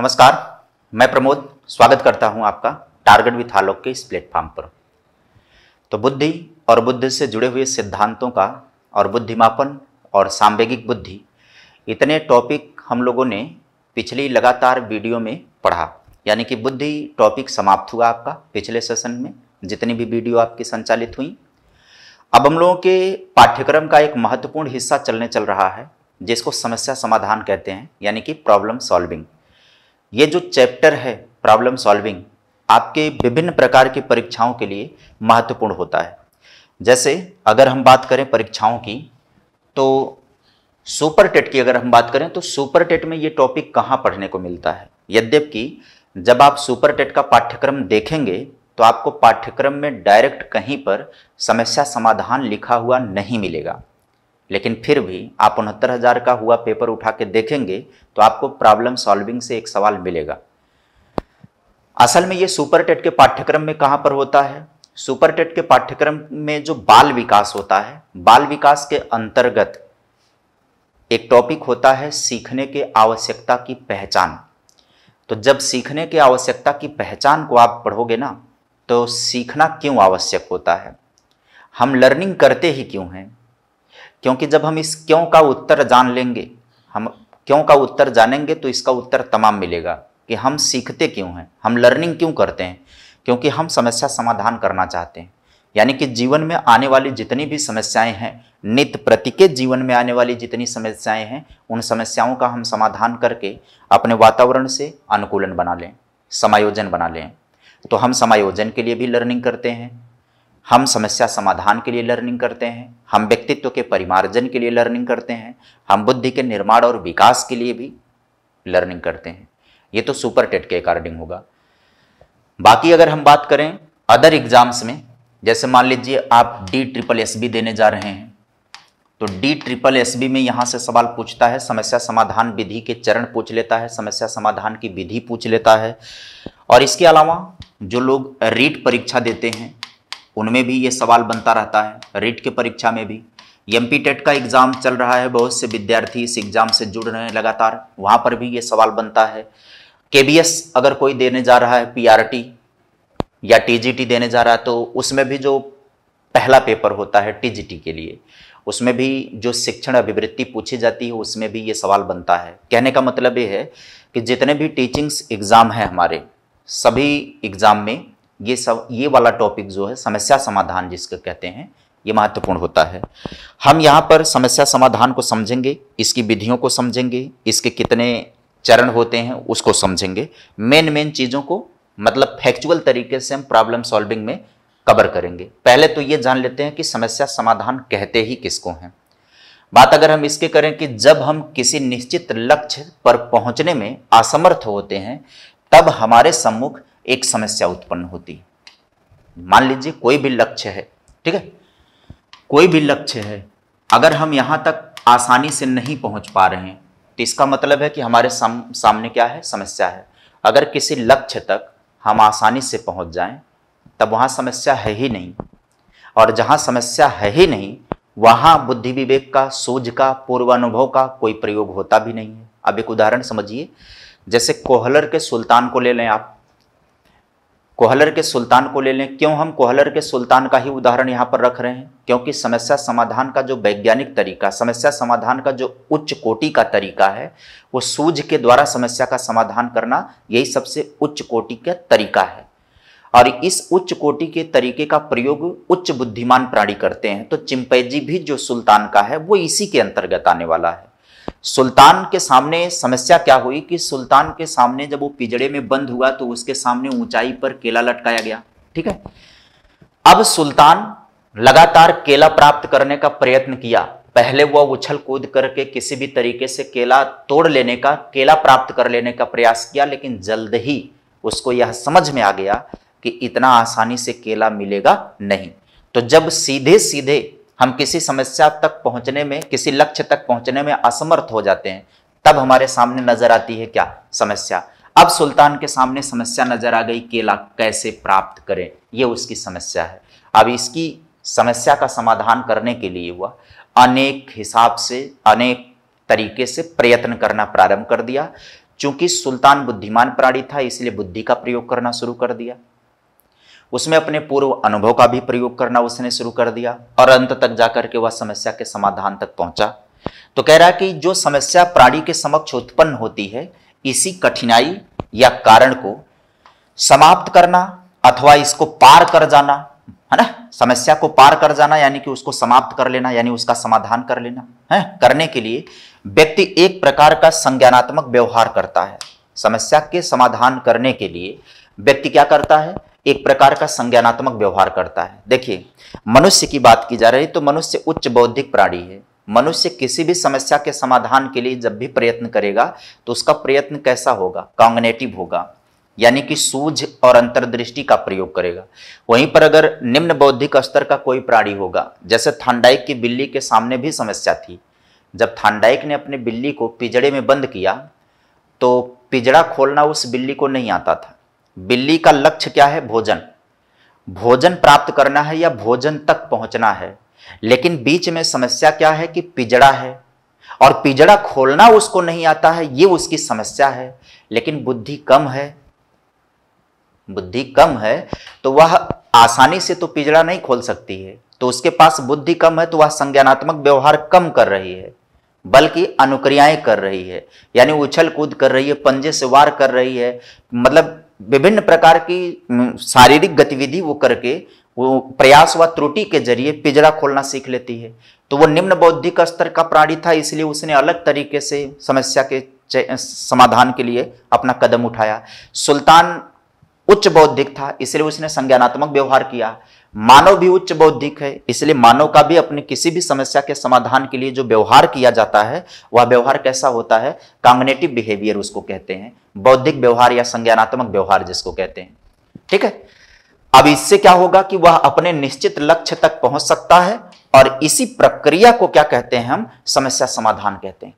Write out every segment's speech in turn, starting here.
नमस्कार मैं प्रमोद स्वागत करता हूं आपका टारगेट विथ आलोक के इस प्लेटफॉर्म पर तो बुद्धि और बुद्धि से जुड़े हुए सिद्धांतों का और बुद्धिमापन और सांवेगिक बुद्धि इतने टॉपिक हम लोगों ने पिछली लगातार वीडियो में पढ़ा यानी कि बुद्धि टॉपिक समाप्त हुआ आपका पिछले सेशन में जितनी भी वीडियो आपकी संचालित हुई अब हम लोगों के पाठ्यक्रम का एक महत्वपूर्ण हिस्सा चलने चल रहा है जिसको समस्या समाधान कहते हैं यानी कि प्रॉब्लम सॉल्विंग ये जो चैप्टर है प्रॉब्लम सॉल्विंग आपके विभिन्न प्रकार की परीक्षाओं के लिए महत्वपूर्ण होता है जैसे अगर हम बात करें परीक्षाओं की तो सुपर टेट की अगर हम बात करें तो सुपर टेट में ये टॉपिक कहाँ पढ़ने को मिलता है यद्यप कि जब आप सुपर टेट का पाठ्यक्रम देखेंगे तो आपको पाठ्यक्रम में डायरेक्ट कहीं पर समस्या समाधान लिखा हुआ नहीं मिलेगा लेकिन फिर भी आप उनहत्तर हज़ार का हुआ पेपर उठा के देखेंगे तो आपको प्रॉब्लम सॉल्विंग से एक सवाल मिलेगा असल में ये सुपर टेट के पाठ्यक्रम में कहाँ पर होता है सुपर टेट के पाठ्यक्रम में जो बाल विकास होता है बाल विकास के अंतर्गत एक टॉपिक होता है सीखने के आवश्यकता की पहचान तो जब सीखने के आवश्यकता की पहचान को आप पढ़ोगे ना तो सीखना क्यों आवश्यक होता है हम लर्निंग करते ही क्यों हैं क्योंकि जब हम इस क्यों का उत्तर जान लेंगे हम क्यों का उत्तर जानेंगे तो इसका उत्तर तमाम मिलेगा कि हम सीखते क्यों हैं हम लर्निंग क्यों करते हैं क्योंकि हम समस्या समाधान करना चाहते हैं यानी कि जीवन में आने वाली जितनी भी समस्याएं हैं नित प्रति के जीवन में आने वाली जितनी समस्याएं हैं उन समस्याओं का हम समाधान करके अपने वातावरण से अनुकूलन बना लें समायोजन बना लें तो हम समायोजन के लिए भी लर्निंग करते हैं हम समस्या समाधान के लिए लर्निंग करते हैं हम व्यक्तित्व के परिमार्जन के लिए लर्निंग करते हैं हम बुद्धि के निर्माण और विकास के लिए भी लर्निंग करते हैं ये तो सुपर टेट के अकॉर्डिंग होगा बाकी अगर हम बात करें अदर एग्जाम्स में जैसे मान लीजिए आप डी ट्रिपल एस बी देने जा रहे हैं तो डी ट्रिपल एस बी में यहाँ से सवाल पूछता है समस्या समाधान विधि के चरण पूछ लेता है समस्या समाधान की विधि पूछ लेता है और इसके अलावा जो लोग रीट परीक्षा देते हैं उनमें भी ये सवाल बनता रहता है रीट की परीक्षा में भी एम पी टेट का एग्ज़ाम चल रहा है बहुत से विद्यार्थी इस एग्ज़ाम से जुड़ रहे हैं लगातार वहाँ पर भी ये सवाल बनता है के बी एस अगर कोई देने जा रहा है पी आर टी या टी जी टी देने जा रहा है तो उसमें भी जो पहला पेपर होता है टी जी टी के लिए उसमें भी जो शिक्षण अभिवृत्ति पूछी जाती है उसमें भी ये सवाल बनता है कहने का मतलब ये है कि जितने भी टीचिंग्स एग्ज़ाम हैं हमारे सभी एग्ज़ाम में ये सब ये वाला टॉपिक जो है समस्या समाधान जिसको कहते हैं ये महत्वपूर्ण होता है हम यहाँ पर समस्या समाधान को समझेंगे इसकी विधियों को समझेंगे इसके कितने चरण होते हैं उसको समझेंगे मेन मेन चीज़ों को मतलब फैक्चुअल तरीके से हम प्रॉब्लम सॉल्विंग में कवर करेंगे पहले तो ये जान लेते हैं कि समस्या समाधान कहते ही किसको हैं बात अगर हम इसके करें कि जब हम किसी निश्चित लक्ष्य पर पहुंचने में असमर्थ होते हैं तब हमारे सम्मुख एक समस्या उत्पन्न होती है मान लीजिए कोई भी लक्ष्य है ठीक है कोई भी लक्ष्य है अगर हम यहाँ तक आसानी से नहीं पहुँच पा रहे हैं तो इसका मतलब है कि हमारे साम, सामने क्या है समस्या है अगर किसी लक्ष्य तक हम आसानी से पहुँच जाएँ तब वहाँ समस्या है ही नहीं और जहाँ समस्या है ही नहीं वहाँ बुद्धि विवेक का सूझ का पूर्वानुभव का कोई प्रयोग होता भी नहीं है अब एक उदाहरण समझिए जैसे कोहलर के सुल्तान को ले लें आप कोहलर के सुल्तान को ले लें क्यों हम कोहलर के सुल्तान का ही उदाहरण यहाँ पर रख रहे हैं क्योंकि समस्या समाधान का जो वैज्ञानिक तरीका समस्या समाधान का जो उच्च कोटि का तरीका है वो सूझ के द्वारा समस्या का समाधान करना यही सबसे उच्च कोटि का तरीका है और इस उच्च कोटि के तरीके का प्रयोग उच्च बुद्धिमान प्राणी करते हैं तो चिंपैजी भी जो सुल्तान का है वो इसी के अंतर्गत आने वाला है सुल्तान के सामने समस्या क्या हुई कि सुल्तान के सामने जब वो पिजड़े में बंद हुआ तो उसके सामने ऊंचाई पर केला लटकाया गया ठीक है अब सुल्तान लगातार केला प्राप्त करने का प्रयत्न किया पहले वह उछल कूद करके किसी भी तरीके से केला तोड़ लेने का केला प्राप्त कर लेने का प्रयास किया लेकिन जल्द ही उसको यह समझ में आ गया कि इतना आसानी से केला मिलेगा नहीं तो जब सीधे सीधे हम किसी समस्या तक पहुंचने में किसी लक्ष्य तक पहुंचने में असमर्थ हो जाते हैं तब हमारे सामने नजर आती है क्या समस्या अब सुल्तान के सामने समस्या नजर आ गई केला कैसे प्राप्त करें यह उसकी समस्या है अब इसकी समस्या का समाधान करने के लिए हुआ अनेक हिसाब से अनेक तरीके से प्रयत्न करना प्रारंभ कर दिया चूंकि सुल्तान बुद्धिमान प्राणी था इसलिए बुद्धि का प्रयोग करना शुरू कर दिया उसमें अपने पूर्व अनुभव का भी प्रयोग करना उसने शुरू कर दिया और अंत तक जाकर के वह समस्या के समाधान तक पहुंचा तो कह रहा है कि जो समस्या प्राणी के समक्ष उत्पन्न होती है इसी कठिनाई या कारण को समाप्त करना अथवा इसको पार कर जाना है ना समस्या को पार कर जाना यानी कि उसको समाप्त कर लेना यानी उसका समाधान कर लेना है करने के लिए व्यक्ति एक प्रकार का संज्ञानात्मक व्यवहार करता है समस्या के समाधान करने के लिए व्यक्ति क्या करता है एक प्रकार का संज्ञानात्मक व्यवहार करता है देखिए मनुष्य की बात की जा रही है तो मनुष्य उच्च बौद्धिक प्राणी है मनुष्य किसी भी समस्या के समाधान के लिए जब भी प्रयत्न करेगा तो उसका प्रयत्न कैसा होगा कांगनेटिव होगा यानी कि सूझ और अंतर्दृष्टि का प्रयोग करेगा वहीं पर अगर निम्न बौद्धिक स्तर का कोई प्राणी होगा जैसे थांडाइक की बिल्ली के सामने भी समस्या थी जब थांडाइक ने अपने बिल्ली को पिजड़े में बंद किया तो पिजड़ा खोलना उस बिल्ली को नहीं आता था बिल्ली का लक्ष्य क्या है भोजन भोजन प्राप्त करना है या भोजन तक पहुंचना है लेकिन बीच में समस्या क्या है कि पिजड़ा है और पिजड़ा खोलना उसको नहीं आता है ये उसकी समस्या है लेकिन बुद्धि कम है बुद्धि कम है तो वह आसानी से तो पिजड़ा नहीं खोल सकती है तो उसके पास बुद्धि कम है तो वह संज्ञानात्मक व्यवहार कम कर रही है बल्कि अनुक्रियाएं कर रही है यानी उछल कूद कर रही है पंजे से वार कर रही है मतलब विभिन्न प्रकार की शारीरिक गतिविधि वो करके वो प्रयास व त्रुटि के जरिए पिजरा खोलना सीख लेती है तो वो निम्न बौद्धिक स्तर का प्राणी था इसलिए उसने अलग तरीके से समस्या के समाधान के लिए अपना कदम उठाया सुल्तान उच्च बौद्धिक था इसलिए उसने संज्ञानात्मक व्यवहार किया मानव भी उच्च बौद्धिक है इसलिए मानव का भी अपने किसी भी समस्या के समाधान के लिए जो व्यवहार किया जाता है वह व्यवहार कैसा होता है कांग्नेटिव बिहेवियर उसको कहते हैं बौद्धिक व्यवहार या संज्ञानात्मक व्यवहार जिसको कहते हैं ठीक है अब इससे क्या होगा कि वह अपने निश्चित लक्ष्य तक पहुंच सकता है और इसी प्रक्रिया को क्या कहते हैं हम समस्या समाधान कहते हैं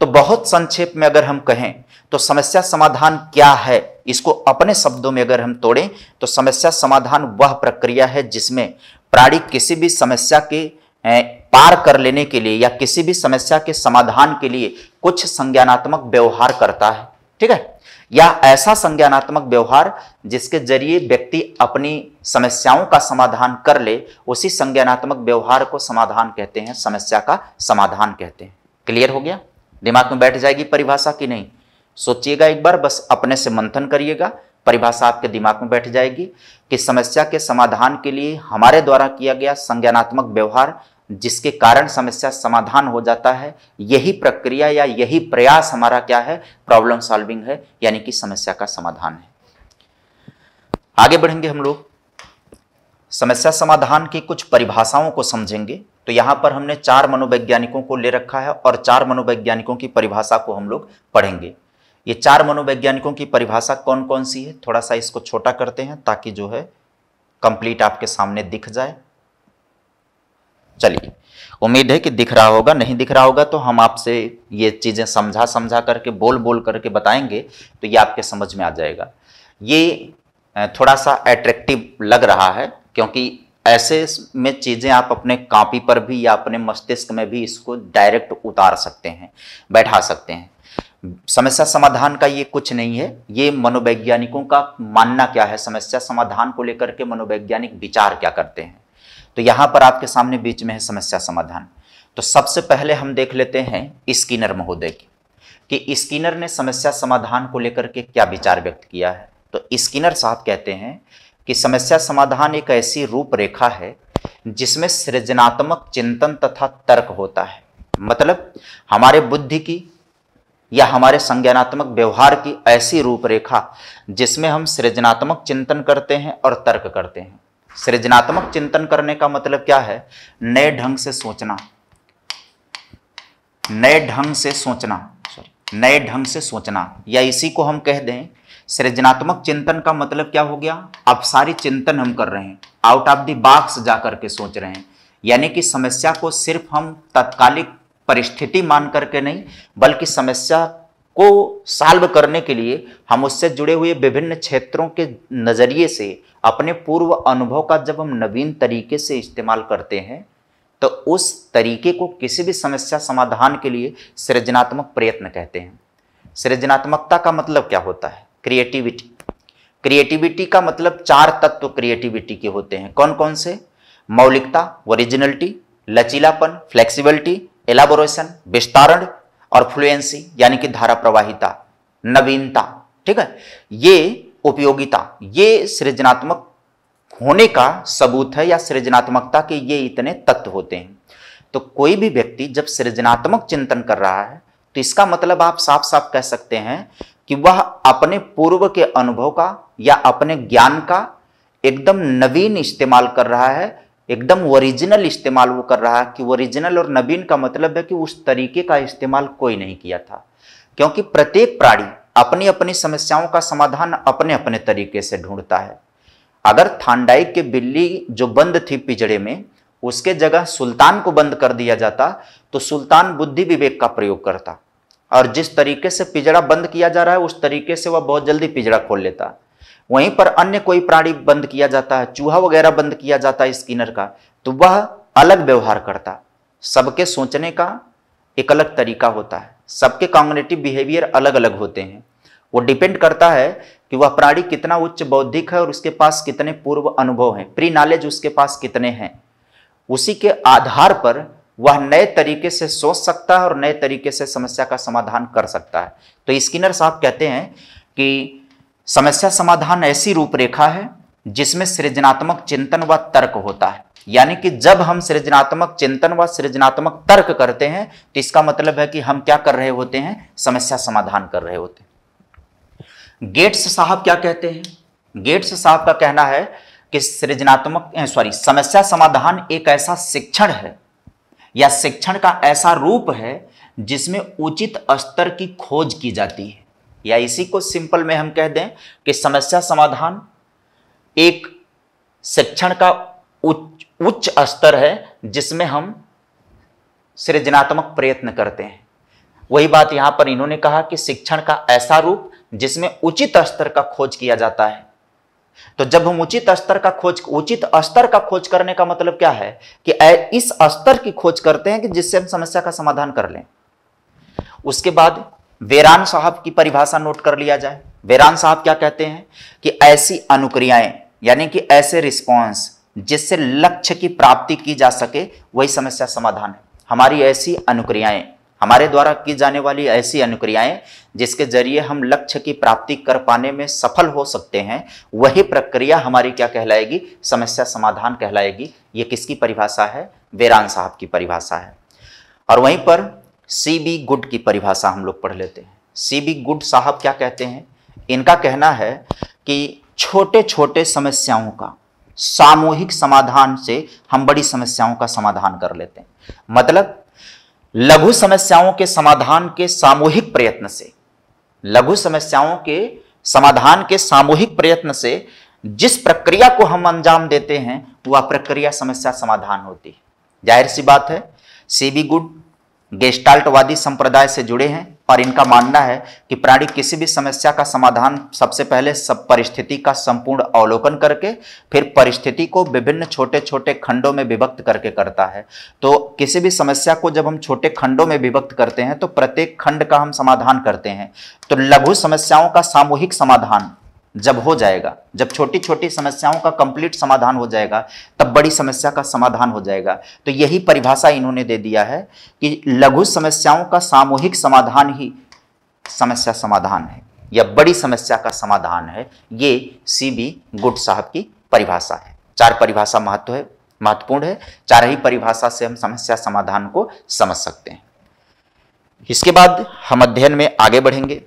तो बहुत संक्षेप में अगर हम कहें तो समस्या समाधान क्या है इसको अपने शब्दों में अगर हम तोड़ें तो समस्या समाधान वह प्रक्रिया है जिसमें प्राणी किसी भी समस्या के पार कर लेने के लिए या किसी भी समस्या के समाधान के लिए कुछ संज्ञानात्मक व्यवहार करता है ठीक है या ऐसा संज्ञानात्मक व्यवहार जिसके जरिए व्यक्ति अपनी समस्याओं का समाधान कर ले उसी संज्ञानात्मक व्यवहार को समाधान कहते हैं समस्या का समाधान कहते हैं क्लियर हो गया दिमाग में बैठ जाएगी परिभाषा की नहीं सोचिएगा एक बार बस अपने से मंथन करिएगा परिभाषा आपके दिमाग में बैठ जाएगी कि समस्या के समाधान के लिए हमारे द्वारा किया गया संज्ञानात्मक व्यवहार जिसके कारण समस्या समाधान हो जाता है यही प्रक्रिया या यही प्रयास हमारा क्या है प्रॉब्लम सॉल्विंग है यानी कि समस्या का समाधान है आगे बढ़ेंगे हम लोग समस्या समाधान की कुछ परिभाषाओं को समझेंगे तो यहाँ पर हमने चार मनोवैज्ञानिकों को ले रखा है और चार मनोवैज्ञानिकों की परिभाषा को हम लोग पढ़ेंगे ये चार मनोवैज्ञानिकों की परिभाषा कौन कौन सी है थोड़ा सा इसको छोटा करते हैं ताकि जो है कंप्लीट आपके सामने दिख जाए चलिए उम्मीद है कि दिख रहा होगा नहीं दिख रहा होगा तो हम आपसे ये चीज़ें समझा समझा करके बोल बोल करके बताएंगे तो ये आपके समझ में आ जाएगा ये थोड़ा सा एट्रेक्टिव लग रहा है क्योंकि ऐसे में चीज़ें आप अपने कापी पर भी या अपने मस्तिष्क में भी इसको डायरेक्ट उतार सकते हैं बैठा सकते हैं समस्या समाधान का ये कुछ नहीं है ये मनोवैज्ञानिकों का मानना क्या है समस्या समाधान को लेकर के मनोवैज्ञानिक विचार क्या करते हैं तो यहाँ पर आपके सामने बीच में है समस्या समाधान तो सबसे पहले हम देख लेते हैं स्किनर महोदय की कि स्किनर ने समस्या समाधान को लेकर के क्या विचार व्यक्त किया है तो स्किनर साहब कहते हैं कि समस्या समाधान एक ऐसी रूपरेखा है जिसमें सृजनात्मक चिंतन तथा तर्क होता है मतलब हमारे बुद्धि की या हमारे संज्ञानात्मक व्यवहार की ऐसी रूपरेखा जिसमें हम सृजनात्मक चिंतन करते हैं और तर्क करते हैं सृजनात्मक चिंतन करने का मतलब क्या है नए ढंग से सोचना नए ढंग से सोचना सॉरी नए ढंग से सोचना या इसी को हम कह दें सृजनात्मक चिंतन का मतलब क्या हो गया अब सारी चिंतन हम कर रहे हैं आउट ऑफ द बॉक्स जा करके सोच रहे हैं यानी कि समस्या को सिर्फ हम तत्कालिक परिस्थिति मान करके नहीं बल्कि समस्या को साल्व करने के लिए हम उससे जुड़े हुए विभिन्न क्षेत्रों के नज़रिए से अपने पूर्व अनुभव का जब हम नवीन तरीके से इस्तेमाल करते हैं तो उस तरीके को किसी भी समस्या समाधान के लिए सृजनात्मक प्रयत्न कहते हैं सृजनात्मकता का मतलब क्या होता है क्रिएटिविटी क्रिएटिविटी का मतलब चार तत्व क्रिएटिविटी के होते हैं कौन कौन से मौलिकता ओरिजिनलिटी लचीलापन फ्लेक्सिबिलिटी एलाबोरेशन विस्तारण और फ्लुएंसी यानी कि धारा प्रवाहिता नवीनता ठीक है ये उपयोगिता ये सृजनात्मक होने का सबूत है या सृजनात्मकता के ये इतने तत्व होते हैं तो कोई भी व्यक्ति जब सृजनात्मक चिंतन कर रहा है तो इसका मतलब आप साफ साफ कह सकते हैं कि वह अपने पूर्व के अनुभव का या अपने ज्ञान का एकदम नवीन इस्तेमाल कर रहा है एकदम ओरिजिनल इस्तेमाल वो कर रहा है कि ओरिजिनल और नवीन का मतलब है कि उस तरीके का इस्तेमाल कोई नहीं किया था क्योंकि प्रत्येक प्राणी अपनी अपनी समस्याओं का समाधान अपने अपने तरीके से ढूंढता है अगर थांडाई के बिल्ली जो बंद थी पिजड़े में उसके जगह सुल्तान को बंद कर दिया जाता तो सुल्तान बुद्धि विवेक का प्रयोग करता और जिस तरीके से पिजड़ा बंद किया जा रहा है उस तरीके से वह बहुत जल्दी पिजड़ा खोल लेता वहीं पर अन्य कोई प्राणी बंद किया जाता है चूहा वगैरह बंद किया जाता है स्किनर का तो वह अलग व्यवहार करता सबके सोचने का एक अलग तरीका होता है सबके कॉम्युनिटी बिहेवियर अलग अलग होते हैं वो डिपेंड करता है कि वह प्राणी कितना उच्च बौद्धिक है और उसके पास कितने पूर्व अनुभव हैं प्री नॉलेज उसके पास कितने हैं उसी के आधार पर वह नए तरीके से सोच सकता है और नए तरीके से समस्या का समाधान कर सकता है तो स्किनर साहब कहते हैं कि समस्या समाधान ऐसी रूपरेखा है जिसमें सृजनात्मक चिंतन व तर्क होता है यानी कि जब हम सृजनात्मक चिंतन व सृजनात्मक तर्क करते हैं तो इसका मतलब है कि हम क्या कर रहे होते हैं समस्या समाधान कर रहे होते हैं गेट्स साहब क्या कहते हैं गेट्स साहब का कहना है कि सृजनात्मक सॉरी समस्या समाधान एक ऐसा शिक्षण है या शिक्षण का ऐसा रूप है जिसमें उचित स्तर की खोज की जाती है या इसी को सिंपल में हम कह दें कि समस्या समाधान एक शिक्षण का उच्च उच्च स्तर है जिसमें हम सृजनात्मक प्रयत्न करते हैं वही बात यहां पर इन्होंने कहा कि शिक्षण का ऐसा रूप जिसमें उचित स्तर का खोज किया जाता है तो जब हम उचित स्तर का खोज उचित स्तर का खोज करने का मतलब क्या है कि इस स्तर की खोज करते हैं कि जिससे हम समस्या का समाधान कर लें उसके बाद वेरान साहब की परिभाषा नोट कर लिया जाए वेरान साहब क्या कहते हैं कि ऐसी अनुक्रियाएं यानी कि ऐसे रिस्पॉन्स जिससे लक्ष्य की प्राप्ति की जा सके वही समस्या समाधान है हमारी ऐसी अनुक्रियाएं हमारे द्वारा की जाने वाली ऐसी अनुक्रियाएं जिसके जरिए हम लक्ष्य की प्राप्ति कर पाने में सफल हो सकते हैं वही प्रक्रिया हमारी क्या कहलाएगी समस्या समाधान कहलाएगी ये किसकी परिभाषा है वेरान साहब की परिभाषा है और वहीं पर सी बी गुड की परिभाषा हम लोग पढ़ लेते हैं सी बी गुड साहब क्या कहते हैं इनका कहना है कि छोटे छोटे समस्याओं का सामूहिक समाधान से हम बड़ी समस्याओं का समाधान कर लेते हैं मतलब लघु समस्याओं के समाधान के सामूहिक प्रयत्न से लघु समस्याओं के समाधान के सामूहिक प्रयत्न से जिस प्रक्रिया को हम अंजाम देते हैं वह प्रक्रिया समस्या समाधान होती है जाहिर सी बात है सीबी गुड गेस्टाल्टवादी संप्रदाय से जुड़े हैं और इनका मानना है कि प्राणी किसी भी समस्या का समाधान सबसे पहले सब परिस्थिति का संपूर्ण अवलोकन करके फिर परिस्थिति को विभिन्न छोटे छोटे खंडों में विभक्त करके करता है तो किसी भी समस्या को जब हम छोटे खंडों में विभक्त करते हैं तो प्रत्येक खंड का हम समाधान करते हैं तो लघु समस्याओं का सामूहिक समाधान जब हो जाएगा जब छोटी छोटी समस्याओं का कंप्लीट समाधान हो जाएगा तब बड़ी समस्या का समाधान हो जाएगा तो यही परिभाषा इन्होंने दे दिया है कि लघु समस्याओं का सामूहिक समाधान ही समस्या समाधान है या बड़ी समस्या का समाधान है ये सी बी गुड साहब की परिभाषा है चार परिभाषा महत्व है महत्वपूर्ण है चार ही परिभाषा से हम समस्या समाधान को समझ सकते हैं इसके बाद हम अध्ययन में आगे बढ़ेंगे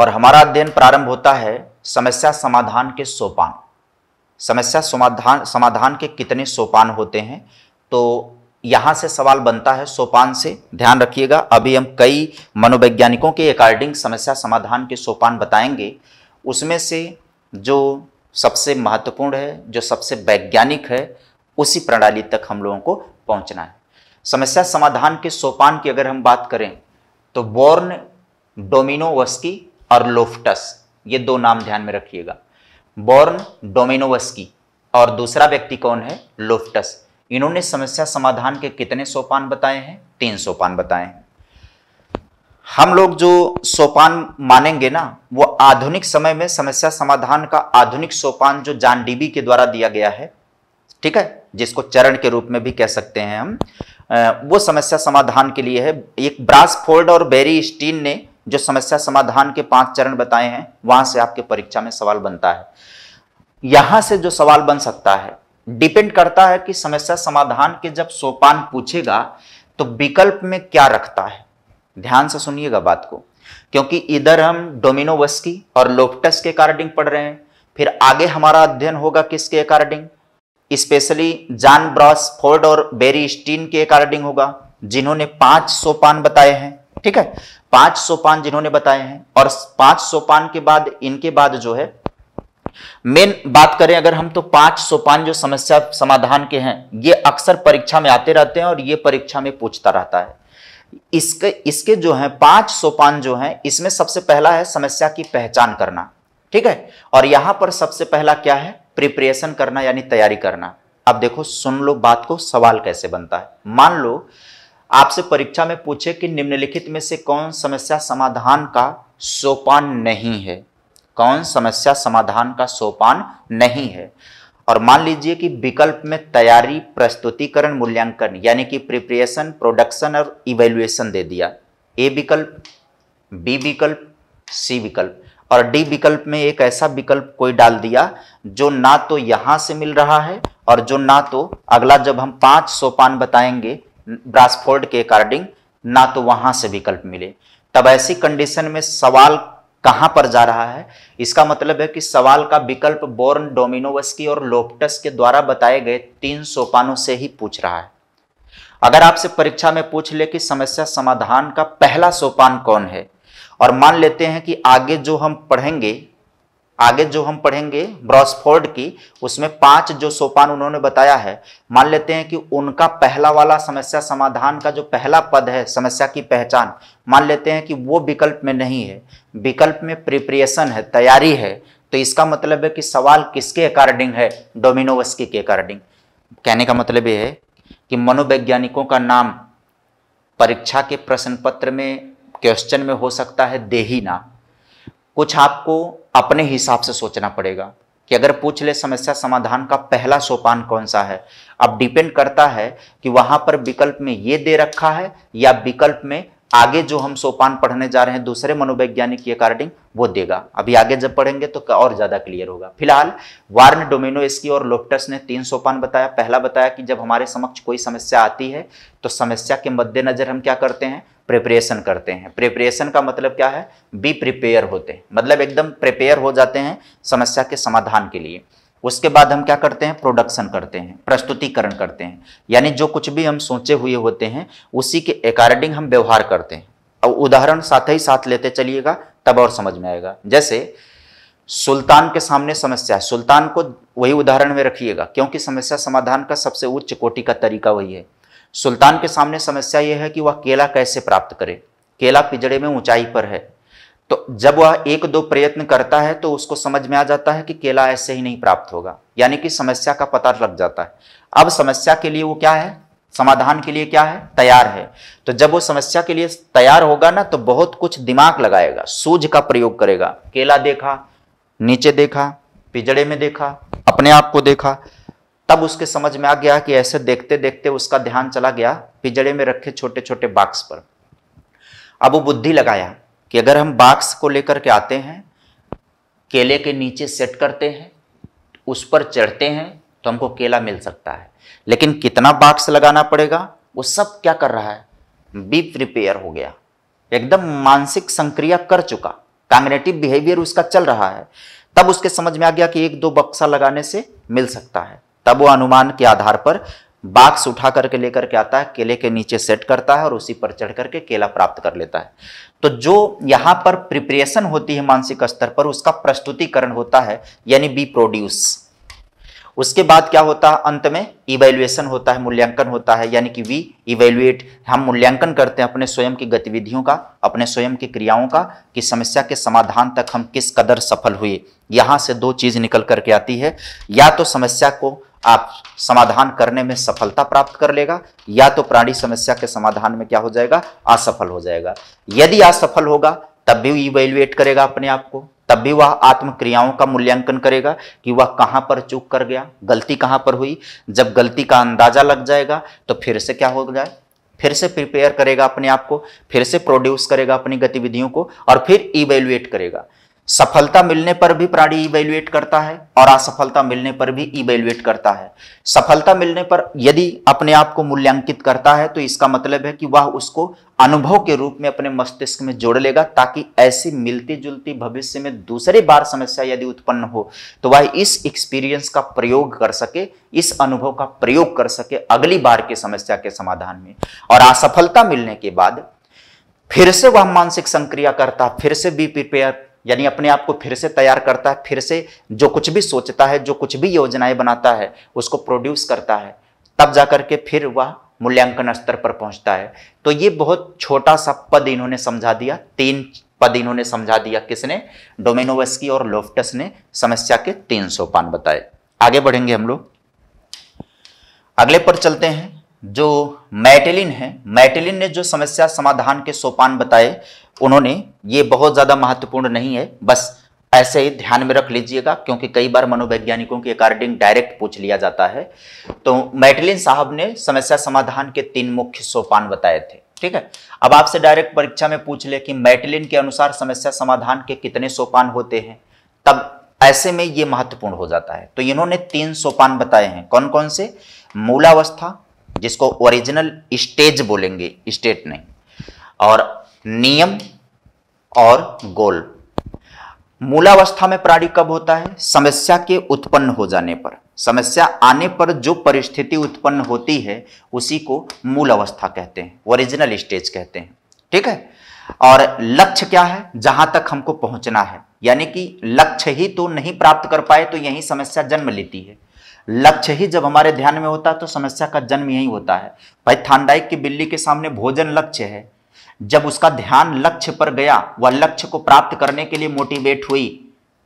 और हमारा अध्ययन प्रारंभ होता है समस्या समाधान के सोपान समस्या समाधान समाधान के कितने सोपान होते हैं तो यहाँ से सवाल बनता है सोपान से ध्यान रखिएगा अभी हम कई मनोवैज्ञानिकों के अकॉर्डिंग समस्या समाधान के सोपान बताएंगे उसमें से जो सबसे महत्वपूर्ण है जो सबसे वैज्ञानिक है उसी प्रणाली तक हम लोगों को पहुँचना है समस्या समाधान के सोपान की अगर हम बात करें तो बोर्न डोमिनोवस्की और लोफ्टस ये दो नाम ध्यान में रखिएगा बॉर्न डोमिनोवस्की और दूसरा व्यक्ति कौन है लोफ्टस इन्होंने समस्या समाधान के कितने सोपान बताए हैं तीन सोपान बताए हैं हम लोग जो सोपान मानेंगे ना वो आधुनिक समय में समस्या समाधान का आधुनिक सोपान जो जान डीबी के द्वारा दिया गया है ठीक है जिसको चरण के रूप में भी कह सकते हैं हम वो समस्या समाधान के लिए है एक ब्रास फोल्ड और बेरी स्टीन ने जो समस्या समाधान के पांच चरण बताए हैं वहां से आपके परीक्षा में सवाल बनता है यहां से जो सवाल बन सकता है डिपेंड करता है कि समस्या समाधान के जब सोपान पूछेगा तो विकल्प में क्या रखता है ध्यान से सुनिएगा बात को क्योंकि इधर हम डोमिनोवस्की और लोफ्टस के अकॉर्डिंग पढ़ रहे हैं फिर आगे हमारा अध्ययन होगा किसके according especially John Bros Ford और बेरी स्टीन के अकॉर्डिंग होगा जिन्होंने पांच सोपान बताए हैं ठीक है पांच सोपान जिन्होंने बताए हैं और पांच सोपान के बाद इनके बाद जो है मेन बात करें अगर हम तो पांच सोपान जो समस्या समाधान के हैं ये अक्सर परीक्षा में आते रहते हैं और ये परीक्षा में पूछता रहता है इसके इसके जो है पांच सोपान जो है इसमें सबसे पहला है समस्या की पहचान करना ठीक है और यहां पर सबसे पहला क्या है प्रिपरेशन करना यानी तैयारी करना अब देखो सुन लो बात को सवाल कैसे बनता है मान लो आपसे परीक्षा में पूछे कि निम्नलिखित में से कौन समस्या समाधान का सोपान नहीं है कौन समस्या समाधान का सोपान नहीं है और मान लीजिए कि विकल्प में तैयारी प्रस्तुतिकरण मूल्यांकन यानी कि प्रिपरेशन प्रोडक्शन और इवेल्युएशन दे दिया ए विकल्प बी विकल्प सी विकल्प और डी विकल्प में एक ऐसा विकल्प कोई डाल दिया जो ना तो यहां से मिल रहा है और जो ना तो अगला जब हम पांच सोपान बताएंगे ब्रासफोर्ड के अकॉर्डिंग ना तो वहां से विकल्प मिले तब ऐसी कंडीशन में सवाल कहां पर जा रहा है इसका मतलब है कि सवाल का विकल्प बोर्न डोमिनोवस्की और लोपटस के द्वारा बताए गए तीन सोपानों से ही पूछ रहा है अगर आपसे परीक्षा में पूछ ले कि समस्या समाधान का पहला सोपान कौन है और मान लेते हैं कि आगे जो हम पढ़ेंगे आगे जो हम पढ़ेंगे ब्रॉसफोर्ड की उसमें पांच जो सोपान उन्होंने बताया है मान लेते हैं कि उनका पहला वाला समस्या समाधान का जो पहला पद है समस्या की पहचान मान लेते हैं कि वो विकल्प में नहीं है विकल्प में प्रिपरेशन है तैयारी है तो इसका मतलब है कि सवाल किसके अकॉर्डिंग है डोमिनोवस्की के अकॉर्डिंग कहने का मतलब ये है कि मनोवैज्ञानिकों का नाम परीक्षा के प्रश्न पत्र में क्वेश्चन में हो सकता है देही नाम कुछ आपको अपने हिसाब से सोचना पड़ेगा कि अगर पूछ ले समस्या समाधान का पहला सोपान कौन सा है अब डिपेंड करता है कि वहां पर विकल्प में ये दे रखा है या विकल्प में आगे जो हम सोपान पढ़ने जा रहे हैं दूसरे मनोवैज्ञानिक के अकॉर्डिंग वो देगा अभी आगे जब पढ़ेंगे तो और ज़्यादा क्लियर होगा फिलहाल वार्न डोमिनो इसकी और लोफ्टस ने तीन सोपान बताया पहला बताया कि जब हमारे समक्ष कोई समस्या आती है तो समस्या के मद्देनज़र हम क्या करते हैं प्रिपरेशन करते हैं प्रिपरेशन का मतलब क्या है बी प्रिपेयर होते हैं मतलब एकदम प्रिपेयर हो जाते हैं समस्या के समाधान के लिए उसके बाद हम क्या करते हैं प्रोडक्शन करते हैं प्रस्तुतिकरण करते हैं यानी जो कुछ भी हम सोचे हुए होते हैं उसी के अकॉर्डिंग हम व्यवहार करते हैं और उदाहरण साथ ही साथ लेते चलिएगा तब और समझ में आएगा जैसे सुल्तान के सामने समस्या है सुल्तान को वही उदाहरण में रखिएगा क्योंकि समस्या समाधान का सबसे उच्च कोटि का तरीका वही है सुल्तान के सामने समस्या यह है कि वह केला कैसे प्राप्त करे केला पिजड़े में ऊंचाई पर है तो जब वह एक दो प्रयत्न करता है तो उसको समझ में आ जाता है कि केला ऐसे ही नहीं प्राप्त होगा यानी कि समस्या का पता लग जाता है अब समस्या के लिए वो क्या है समाधान के लिए क्या है तैयार है तो जब वो समस्या के लिए तैयार होगा ना तो बहुत कुछ दिमाग लगाएगा सूझ का प्रयोग करेगा केला देखा नीचे देखा पिजड़े में देखा अपने आप को देखा तब उसके समझ में आ गया कि ऐसे देखते देखते उसका ध्यान चला गया पिजड़े में रखे छोटे छोटे बाक्स पर अब वो बुद्धि लगाया कि अगर हम बाक्स को लेकर के आते हैं केले के नीचे सेट करते हैं उस पर चढ़ते हैं तो हमको केला मिल सकता है लेकिन कितना बाक्स लगाना पड़ेगा वो सब क्या कर रहा है बी प्रिपेयर हो गया एकदम मानसिक संक्रिया कर चुका कांग्रेटिव बिहेवियर उसका चल रहा है तब उसके समझ में आ गया कि एक दो बक्सा लगाने से मिल सकता है तब वो अनुमान के आधार पर बाक्स उठा करके लेकर के आता है केले के नीचे सेट करता है और उसी पर चढ़ करके केला प्राप्त कर लेता है तो जो यहां पर प्रिपरेशन होती है मानसिक स्तर पर उसका प्रस्तुतिकरण होता है यानी बी प्रोड्यूस उसके बाद क्या होता है अंत में इवेल्युएशन होता है मूल्यांकन होता है यानी कि वी इवेल्युएट हम मूल्यांकन करते हैं अपने स्वयं की गतिविधियों का अपने स्वयं की क्रियाओं का कि समस्या के समाधान तक हम किस कदर सफल हुए यहां से दो चीज़ निकल करके आती है या तो समस्या को आप समाधान करने में सफलता प्राप्त कर लेगा या तो प्राणी समस्या के समाधान में क्या हो जाएगा असफल हो जाएगा यदि असफल होगा तब भी इवेल्युएट करेगा अपने आप को तब भी वह आत्म क्रियाओं का मूल्यांकन करेगा कि वह कहां पर चूक कर गया गलती कहां पर हुई जब गलती का अंदाजा लग जाएगा तो फिर से क्या हो जाए फिर से प्रिपेयर करेगा अपने आप को फिर से प्रोड्यूस करेगा अपनी गतिविधियों को और फिर इवेल्युएट करेगा सफलता मिलने पर भी प्राणी इवेल्युएट करता है और असफलता मिलने पर भी इवेल्युएट करता है सफलता मिलने पर यदि अपने आप को मूल्यांकित करता है तो इसका मतलब है कि वह उसको अनुभव के रूप में अपने मस्तिष्क में जोड़ लेगा ताकि ऐसी मिलती जुलती भविष्य में दूसरी बार समस्या यदि उत्पन्न हो तो वह इस एक्सपीरियंस का प्रयोग कर सके इस अनुभव का प्रयोग कर सके अगली बार की समस्या के समाधान में और असफलता मिलने के बाद फिर से वह मानसिक संक्रिया करता फिर से बी प्रिपेयर यानी अपने आप को फिर से तैयार करता है फिर से जो कुछ भी सोचता है जो कुछ भी योजनाएं बनाता है उसको प्रोड्यूस करता है तब जा के फिर वह मूल्यांकन स्तर पर पहुंचता है तो ये बहुत छोटा सा पद इन्होंने समझा दिया तीन पद इन्होंने समझा दिया किसने की और लोफ्टस ने समस्या के तीन सोपान बताए आगे बढ़ेंगे हम लोग अगले पर चलते हैं जो मैटेलिन है मैटेलिन ने जो समस्या समाधान के सोपान बताए उन्होंने ये बहुत ज़्यादा महत्वपूर्ण नहीं है बस ऐसे ही ध्यान में रख लीजिएगा क्योंकि कई बार मनोवैज्ञानिकों के अकॉर्डिंग डायरेक्ट पूछ लिया जाता है तो मैटलिन साहब ने समस्या समाधान के तीन मुख्य सोपान बताए थे ठीक है अब आपसे डायरेक्ट परीक्षा में पूछ ले कि मैटलिन के अनुसार समस्या समाधान के कितने सोपान होते हैं तब ऐसे में ये महत्वपूर्ण हो जाता है तो इन्होंने तीन सोपान बताए हैं कौन कौन से मूलावस्था जिसको ओरिजिनल स्टेज बोलेंगे स्टेट नहीं और नियम और गोल मूलावस्था में प्राणी कब होता है समस्या के उत्पन्न हो जाने पर समस्या आने पर जो परिस्थिति उत्पन्न होती है उसी को मूल अवस्था कहते हैं ओरिजिनल स्टेज कहते हैं ठीक है और लक्ष्य क्या है जहां तक हमको पहुंचना है यानी कि लक्ष्य ही तो नहीं प्राप्त कर पाए तो यही समस्या जन्म लेती है लक्ष्य ही जब हमारे ध्यान में होता है तो समस्या का जन्म यही होता है भाई थानडाइक की बिल्ली के सामने भोजन लक्ष्य है जब उसका ध्यान लक्ष्य पर गया वह लक्ष्य को प्राप्त करने के लिए मोटिवेट हुई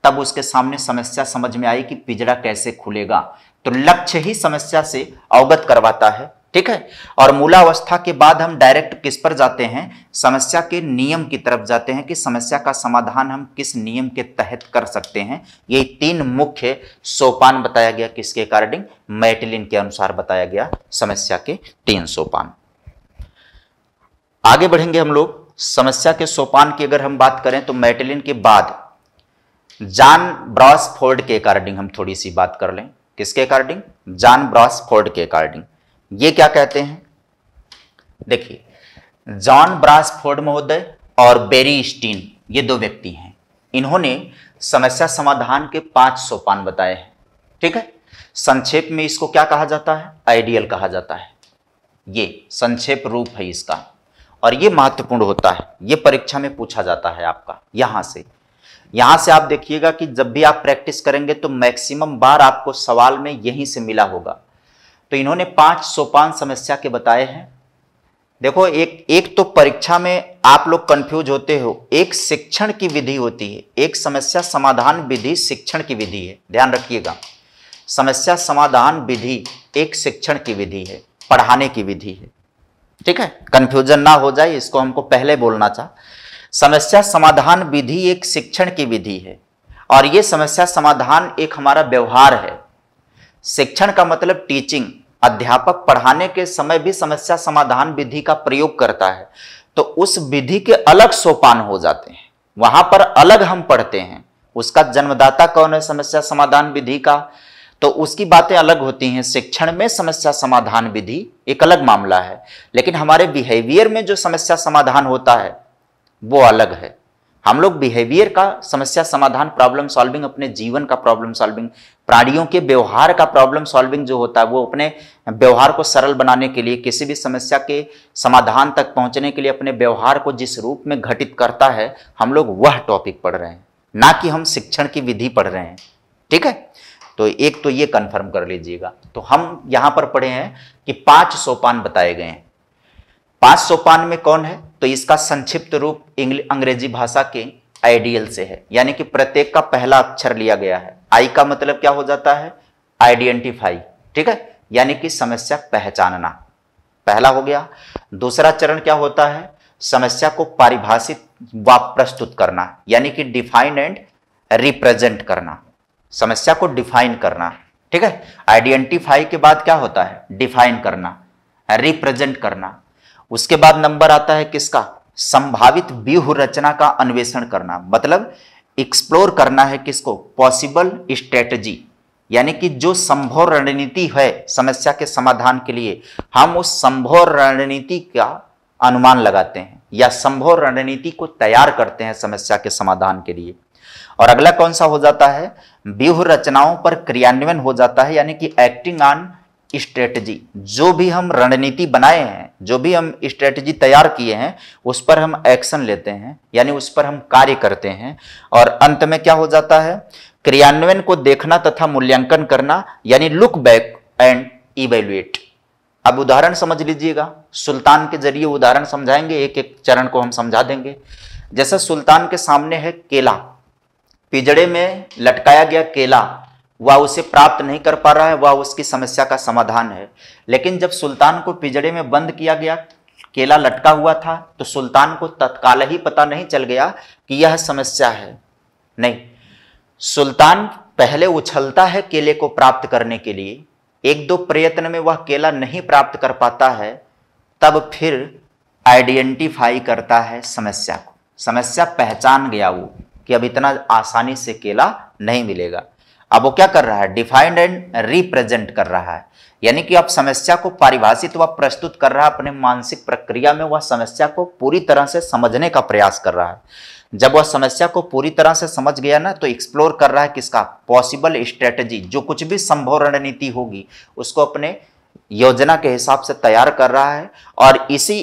तब उसके सामने समस्या समझ में आई कि पिजड़ा कैसे खुलेगा तो लक्ष्य ही समस्या से अवगत करवाता है ठीक है और मूलावस्था के बाद हम डायरेक्ट किस पर जाते हैं समस्या के नियम की तरफ जाते हैं कि समस्या का समाधान हम किस नियम के तहत कर सकते हैं यही तीन मुख्य सोपान बताया गया किसके अकॉर्डिंग मैटलिन के अनुसार बताया गया समस्या के तीन सोपान आगे बढ़ेंगे हम लोग समस्या के सोपान की अगर हम बात करें तो मैटलिन के बाद जान ब्रॉसफोर्ड के अकॉर्डिंग हम थोड़ी सी बात कर लें किसके अकॉर्डिंग जॉन फोर्ड के अकॉर्डिंग ये क्या कहते हैं देखिए जॉन ब्रासफोर्ड महोदय और बेरी स्टीन ये दो व्यक्ति हैं इन्होंने समस्या समाधान के पांच सोपान बताए हैं ठीक है संक्षेप में इसको क्या कहा जाता है आइडियल कहा जाता है ये संक्षेप रूप है इसका और ये महत्वपूर्ण होता है ये परीक्षा में पूछा जाता है आपका यहां से यहां से आप देखिएगा कि जब भी आप प्रैक्टिस करेंगे तो मैक्सिमम बार आपको सवाल में यहीं से मिला होगा तो इन्होंने पांच सोपान समस्या के बताए हैं देखो एक एक तो परीक्षा में आप लोग कंफ्यूज होते हो एक शिक्षण की विधि होती है एक समस्या समाधान विधि शिक्षण की विधि है ध्यान रखिएगा समस्या समाधान विधि एक शिक्षण की विधि है पढ़ाने की विधि है ठीक है कंफ्यूजन ना हो जाए इसको हमको पहले बोलना था समस्या समाधान विधि एक शिक्षण की विधि है और ये समस्या समाधान एक हमारा व्यवहार है शिक्षण का मतलब टीचिंग अध्यापक पढ़ाने के समय भी समस्या समाधान विधि का प्रयोग करता है तो उस विधि के अलग सोपान हो जाते हैं वहां पर अलग हम पढ़ते हैं उसका जन्मदाता कौन है समस्या समाधान विधि का तो उसकी बातें अलग होती हैं शिक्षण में समस्या समाधान विधि एक अलग मामला है लेकिन हमारे बिहेवियर में जो समस्या समाधान होता है वो अलग है हम लोग बिहेवियर का समस्या समाधान प्रॉब्लम सॉल्विंग अपने जीवन का प्रॉब्लम सॉल्विंग प्राणियों के व्यवहार का प्रॉब्लम सॉल्विंग जो होता है वो अपने व्यवहार को सरल बनाने के लिए किसी भी समस्या के समाधान तक पहुंचने के लिए अपने व्यवहार को जिस रूप में घटित करता है हम लोग वह टॉपिक पढ़ रहे हैं ना कि हम शिक्षण की विधि पढ़ रहे हैं ठीक है तो एक तो ये कन्फर्म कर लीजिएगा तो हम यहाँ पर पढ़े हैं कि पाँच सोपान बताए गए हैं पांच सोपान में कौन है तो इसका संक्षिप्त रूप अंग्रेजी भाषा के आइडियल से है यानी कि प्रत्येक का पहला अक्षर लिया गया है आई का मतलब क्या हो जाता है आइडेंटिफाई ठीक है यानी कि समस्या पहचानना पहला हो गया दूसरा चरण क्या होता है समस्या को पारिभाषित व प्रस्तुत करना यानी कि डिफाइन एंड रिप्रेजेंट करना समस्या को डिफाइन करना ठीक है आइडेंटिफाई के बाद क्या होता है डिफाइन करना रिप्रेजेंट करना उसके बाद नंबर आता है किसका संभावित व्यूह रचना का अन्वेषण करना मतलब एक्सप्लोर करना है किसको पॉसिबल स्ट्रेटजी यानी कि जो संभव रणनीति है समस्या के समाधान के लिए हम उस संभव रणनीति का अनुमान लगाते हैं या संभव रणनीति को तैयार करते हैं समस्या के समाधान के लिए और अगला कौन सा हो जाता है व्यूह रचनाओं पर क्रियान्वयन हो जाता है यानी कि एक्टिंग ऑन स्ट्रेटजी जो भी हम रणनीति बनाए हैं जो भी हम स्ट्रेटजी तैयार किए हैं उस पर हम एक्शन लेते हैं यानी उस पर हम कार्य करते हैं और अंत में क्या हो जाता है क्रियान्वयन को देखना तथा मूल्यांकन करना यानी लुक बैक एंड इवेल्युएट अब उदाहरण समझ लीजिएगा सुल्तान के जरिए उदाहरण समझाएंगे एक एक चरण को हम समझा देंगे जैसा सुल्तान के सामने है केला पिजड़े में लटकाया गया केला वह उसे प्राप्त नहीं कर पा रहा है वह उसकी समस्या का समाधान है लेकिन जब सुल्तान को पिजड़े में बंद किया गया केला लटका हुआ था तो सुल्तान को तत्काल ही पता नहीं चल गया कि यह समस्या है नहीं सुल्तान पहले उछलता है केले को प्राप्त करने के लिए एक दो प्रयत्न में वह केला नहीं प्राप्त कर पाता है तब फिर आइडेंटिफाई करता है समस्या को समस्या पहचान गया वो कि अब इतना आसानी से केला नहीं मिलेगा अब वो क्या कर रहा है डिफाइंड एंड रिप्रेजेंट कर रहा है यानी कि आप समस्या को पारिभाषित व प्रस्तुत कर रहा है अपने मानसिक प्रक्रिया में वह समस्या को पूरी तरह से समझने का प्रयास कर रहा है जब वह समस्या को पूरी तरह से समझ गया ना तो एक्सप्लोर कर रहा है किसका पॉसिबल स्ट्रेटजी जो कुछ भी संभव रणनीति होगी उसको अपने योजना के हिसाब से तैयार कर रहा है और इसी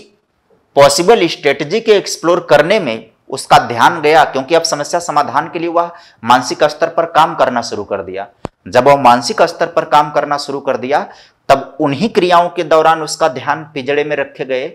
पॉसिबल स्ट्रेटजी के एक्सप्लोर करने में उसका ध्यान गया क्योंकि अब समस्या समाधान के लिए वह मानसिक स्तर पर काम करना शुरू कर दिया जब वह मानसिक स्तर पर काम करना शुरू कर दिया तब उन्हीं क्रियाओं के दौरान उसका ध्यान पिजड़े में रखे गए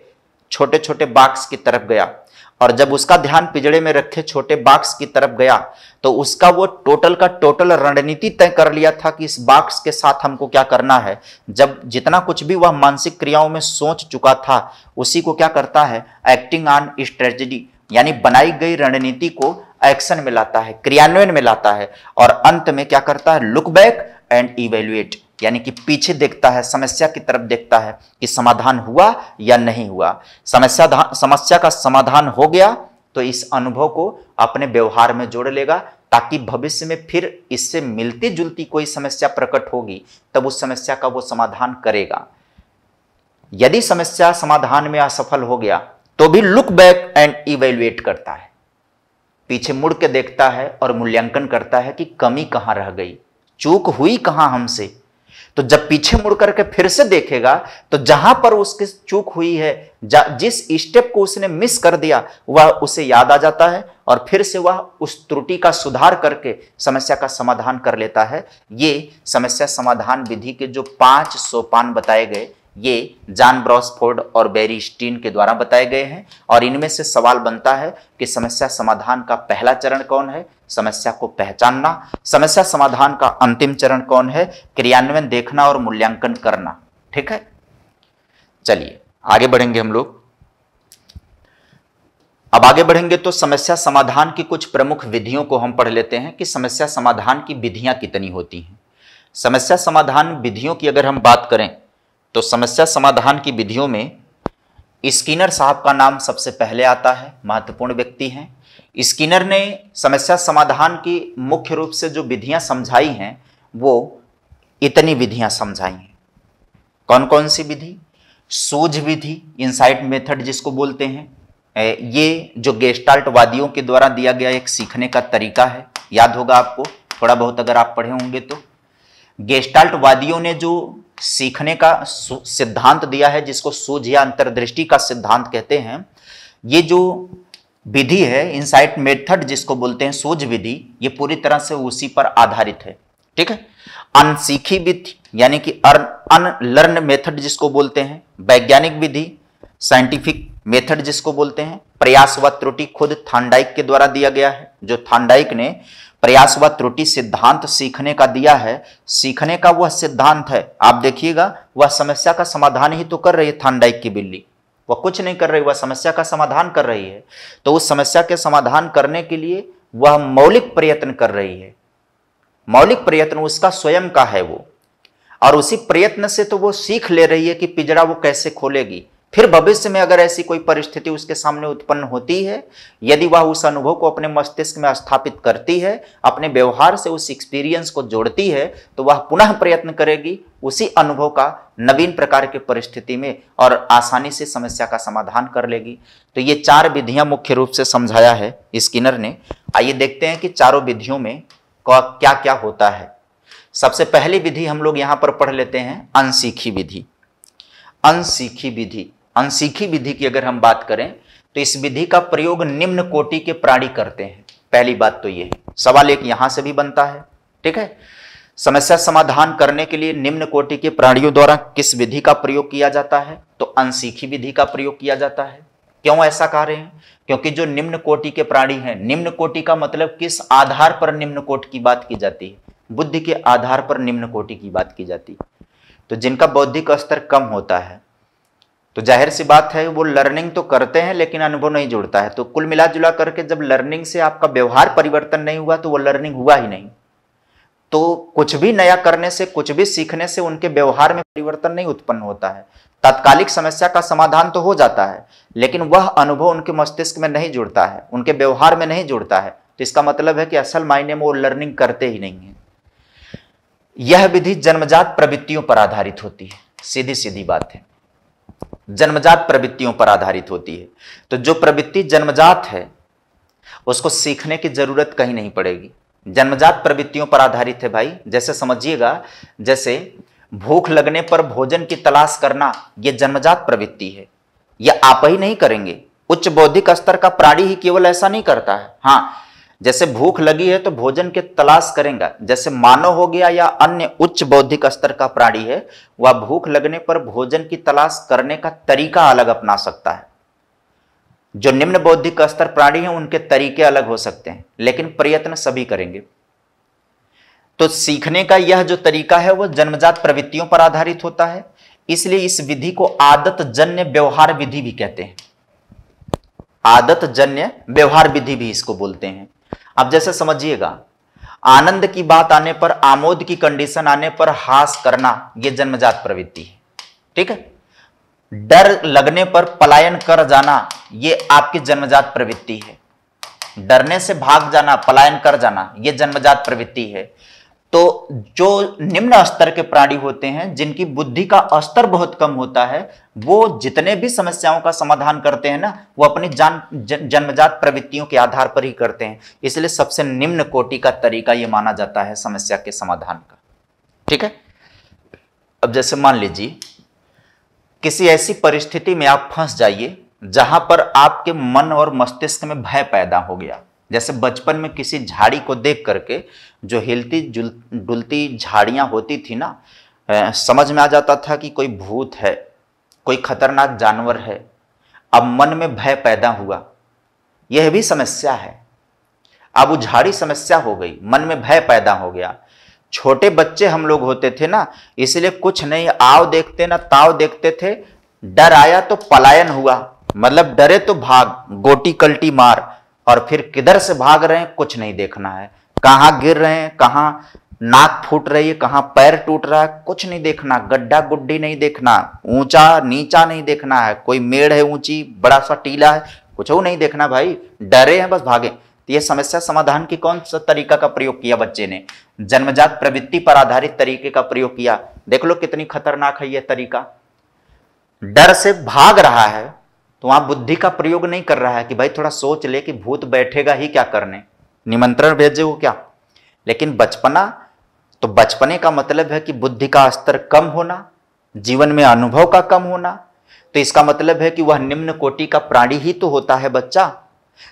छोटे छोटे बाक्स की तरफ गया और जब उसका ध्यान पिजड़े में रखे छोटे बाक्स की तरफ गया तो उसका वो टोटल का टोटल रणनीति तय कर लिया था कि इस बाक्स के साथ हमको क्या करना है जब जितना कुछ भी वह मानसिक क्रियाओं में सोच चुका था उसी को क्या करता है एक्टिंग ऑन स्ट्रेटजी यानी बनाई गई रणनीति को एक्शन में लाता है क्रियान्वयन में लाता है और अंत में क्या करता है लुक बैक एंड इवेल्युएट यानी कि पीछे देखता है समस्या की तरफ देखता है कि समाधान हुआ या नहीं हुआ समस्या समस्या का समाधान हो गया तो इस अनुभव को अपने व्यवहार में जोड़ लेगा ताकि भविष्य में फिर इससे मिलती जुलती कोई समस्या प्रकट होगी तब उस समस्या का वो समाधान करेगा यदि समस्या समाधान में असफल हो गया तो भी लुक बैक एंड इवेल्युएट करता है पीछे मुड़ के देखता है और मूल्यांकन करता है कि कमी कहां रह गई चूक हुई कहां हमसे तो जब पीछे मुड़ करके फिर से देखेगा तो जहां पर उसकी चूक हुई है जिस स्टेप को उसने मिस कर दिया वह उसे याद आ जाता है और फिर से वह उस त्रुटि का सुधार करके समस्या का समाधान कर लेता है ये समस्या समाधान विधि के जो पांच सोपान बताए गए ये जान ब्रॉसफोर्ड और बेरी स्टीन के द्वारा बताए गए हैं और इनमें से सवाल बनता है कि समस्या समाधान का पहला चरण कौन है समस्या को पहचानना समस्या समाधान का अंतिम चरण कौन है क्रियान्वयन देखना और मूल्यांकन करना ठीक है चलिए आगे बढ़ेंगे हम लोग अब आगे बढ़ेंगे तो समस्या समाधान की कुछ प्रमुख विधियों को हम पढ़ लेते हैं कि समस्या समाधान की विधियां कितनी होती हैं समस्या समाधान विधियों की अगर हम बात करें तो समस्या समाधान की विधियों में स्किनर साहब का नाम सबसे पहले आता है महत्वपूर्ण व्यक्ति हैं स्किनर ने समस्या समाधान की मुख्य रूप से जो विधियां समझाई हैं वो इतनी विधियां समझाई हैं कौन कौन सी विधि सूझ विधि इनसाइट मेथड जिसको बोलते हैं ये जो गेस्टाल्टवादियों के द्वारा दिया गया एक सीखने का तरीका है याद होगा आपको थोड़ा बहुत अगर आप पढ़े होंगे तो गेस्टाल्टवादियों ने जो सीखने का सिद्धांत दिया है जिसको सूझ या अंतर्दृष्टि का सिद्धांत कहते हैं ये जो विधि है इनसाइट मेथड जिसको बोलते हैं सूझ विधि ये पूरी तरह से उसी पर आधारित है ठीक है अनसीखी विधि यानी कि अनलर्न मेथड जिसको बोलते हैं वैज्ञानिक विधि साइंटिफिक मेथड जिसको बोलते हैं प्रयास व त्रुटि खुद थांडाइक के द्वारा दिया गया है जो थांडाइक ने प्रयास व त्रुटि सिद्धांत सीखने का दिया है सीखने का वह सिद्धांत है आप देखिएगा वह समस्या का समाधान ही तो कर रही है थानडाइक की बिल्ली वह कुछ नहीं कर रही वह समस्या का समाधान कर रही है तो उस समस्या के समाधान करने के लिए वह मौलिक प्रयत्न कर रही है मौलिक प्रयत्न उसका स्वयं का है वो और उसी प्रयत्न से तो वो सीख ले रही है कि पिजड़ा वो कैसे खोलेगी फिर भविष्य में अगर ऐसी कोई परिस्थिति उसके सामने उत्पन्न होती है यदि वह उस अनुभव को अपने मस्तिष्क में स्थापित करती है अपने व्यवहार से उस एक्सपीरियंस को जोड़ती है तो वह पुनः प्रयत्न करेगी उसी अनुभव का नवीन प्रकार के परिस्थिति में और आसानी से समस्या का समाधान कर लेगी तो ये चार विधियां मुख्य रूप से समझाया है स्किनर ने आइए देखते हैं कि चारों विधियों में क्या क्या होता है सबसे पहली विधि हम लोग यहाँ पर पढ़ लेते हैं अनसीखी विधि अनसीखी विधि अनसीखी विधि की अगर हम बात करें तो इस विधि का प्रयोग निम्न कोटि के प्राणी करते हैं पहली बात तो ये है सवाल एक यहां से भी बनता है ठीक है समस्या समाधान करने के लिए निम्न कोटि के प्राणियों द्वारा किस विधि का प्रयोग किया जाता है तो अनसीखी विधि का प्रयोग किया जाता है क्यों ऐसा कह रहे हैं क्योंकि जो निम्न कोटि के प्राणी हैं निम्न कोटि का मतलब किस आधार पर निम्न कोटि की बात की जाती है बुद्धि के आधार पर निम्न कोटि की बात की जाती है तो जिनका बौद्धिक स्तर कम होता है तो जाहिर सी बात है वो लर्निंग तो करते हैं लेकिन अनुभव नहीं जुड़ता है तो कुल मिला जुला करके जब लर्निंग से आपका व्यवहार परिवर्तन नहीं हुआ तो वो लर्निंग हुआ ही नहीं तो कुछ भी नया करने से कुछ भी सीखने से उनके व्यवहार में परिवर्तन नहीं उत्पन्न होता है तात्कालिक समस्या का समाधान तो हो जाता है लेकिन वह अनुभव उनके मस्तिष्क में नहीं जुड़ता है उनके व्यवहार में नहीं जुड़ता है तो इसका मतलब है कि असल मायने में वो लर्निंग करते ही नहीं है यह विधि जन्मजात प्रवृत्तियों पर आधारित होती है सीधी सीधी बात है जन्मजात प्रवृत्तियों पर आधारित होती है तो जो प्रवृत्ति जन्मजात है उसको सीखने की जरूरत कहीं नहीं पड़ेगी जन्मजात प्रवृत्तियों पर आधारित है भाई जैसे समझिएगा जैसे भूख लगने पर भोजन की तलाश करना यह जन्मजात प्रवृत्ति है यह आप ही नहीं करेंगे उच्च बौद्धिक स्तर का प्राणी ही केवल ऐसा नहीं करता है हाँ जैसे भूख लगी है तो भोजन के तलाश करेगा जैसे मानव हो गया या अन्य उच्च बौद्धिक स्तर का प्राणी है वह भूख लगने पर भोजन की तलाश करने का तरीका अलग अपना सकता है जो निम्न बौद्धिक स्तर प्राणी है उनके तरीके अलग हो सकते हैं लेकिन प्रयत्न सभी करेंगे तो सीखने का यह जो तरीका है वह जन्मजात प्रवृत्तियों पर आधारित होता है इसलिए इस विधि को आदत जन्य व्यवहार विधि भी कहते हैं आदत जन्य व्यवहार विधि भी इसको बोलते हैं अब जैसे समझिएगा आनंद की बात आने पर आमोद की कंडीशन आने पर हास करना यह जन्मजात प्रवृत्ति है ठीक है डर लगने पर पलायन कर जाना यह आपकी जन्मजात प्रवृत्ति है डरने से भाग जाना पलायन कर जाना यह जन्मजात प्रवृत्ति है तो जो निम्न स्तर के प्राणी होते हैं जिनकी बुद्धि का स्तर बहुत कम होता है वो जितने भी समस्याओं का समाधान करते हैं ना वो अपनी जान जन्मजात प्रवृत्तियों के आधार पर ही करते हैं इसलिए सबसे निम्न कोटि का तरीका ये माना जाता है समस्या के समाधान का ठीक है अब जैसे मान लीजिए किसी ऐसी परिस्थिति में आप फंस जाइए जहां पर आपके मन और मस्तिष्क में भय पैदा हो गया जैसे बचपन में किसी झाड़ी को देख करके जो हिलती जुल डुलती झाड़ियाँ होती थी ना समझ में आ जाता था कि कोई भूत है कोई खतरनाक जानवर है अब मन में भय पैदा हुआ यह भी समस्या है अब वो झाड़ी समस्या हो गई मन में भय पैदा हो गया छोटे बच्चे हम लोग होते थे ना इसलिए कुछ नहीं आव देखते ना ताव देखते थे डर आया तो पलायन हुआ मतलब डरे तो भाग गोटी कल्टी मार और फिर किधर से भाग रहे हैं कुछ नहीं देखना है कहाँ गिर रहे हैं कहाँ नाक फूट रही है कहाँ पैर टूट रहा है कुछ नहीं देखना गड्ढा गुड्डी नहीं देखना ऊंचा नीचा नहीं देखना है कोई मेड़ है ऊंची बड़ा सा टीला है कुछ वो नहीं देखना भाई डरे हैं बस भागे तो ये समस्या समाधान की कौन सा तरीका का प्रयोग किया बच्चे ने जन्मजात प्रवृत्ति पर आधारित तरीके का प्रयोग किया देख लो कितनी खतरनाक है यह तरीका डर से भाग रहा है तो वहाँ बुद्धि का प्रयोग नहीं कर रहा है कि भाई थोड़ा सोच ले कि भूत बैठेगा ही क्या करने निमंत्रण भेजे हो क्या लेकिन बचपना तो बचपने का मतलब है कि बुद्धि का स्तर कम होना जीवन में अनुभव का कम होना तो इसका मतलब है कि वह निम्न कोटि का प्राणी ही तो होता है बच्चा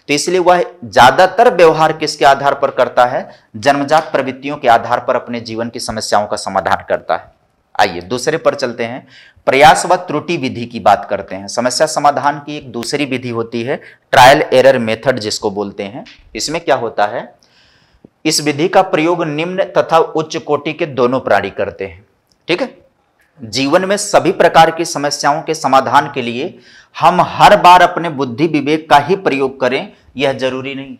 तो इसलिए वह ज्यादातर व्यवहार किसके आधार पर करता है जन्मजात प्रवृत्तियों के आधार पर अपने जीवन की समस्याओं का समाधान करता है आइए दूसरे पर चलते हैं प्रयास व त्रुटि विधि की बात करते हैं समस्या समाधान की एक दूसरी विधि होती है ट्रायल एरर मेथड जिसको बोलते हैं इसमें क्या होता है इस विधि का प्रयोग निम्न तथा उच्च कोटि के दोनों प्राणी करते हैं ठीक है जीवन में सभी प्रकार की समस्याओं के समाधान के लिए हम हर बार अपने बुद्धि विवेक का ही प्रयोग करें यह जरूरी नहीं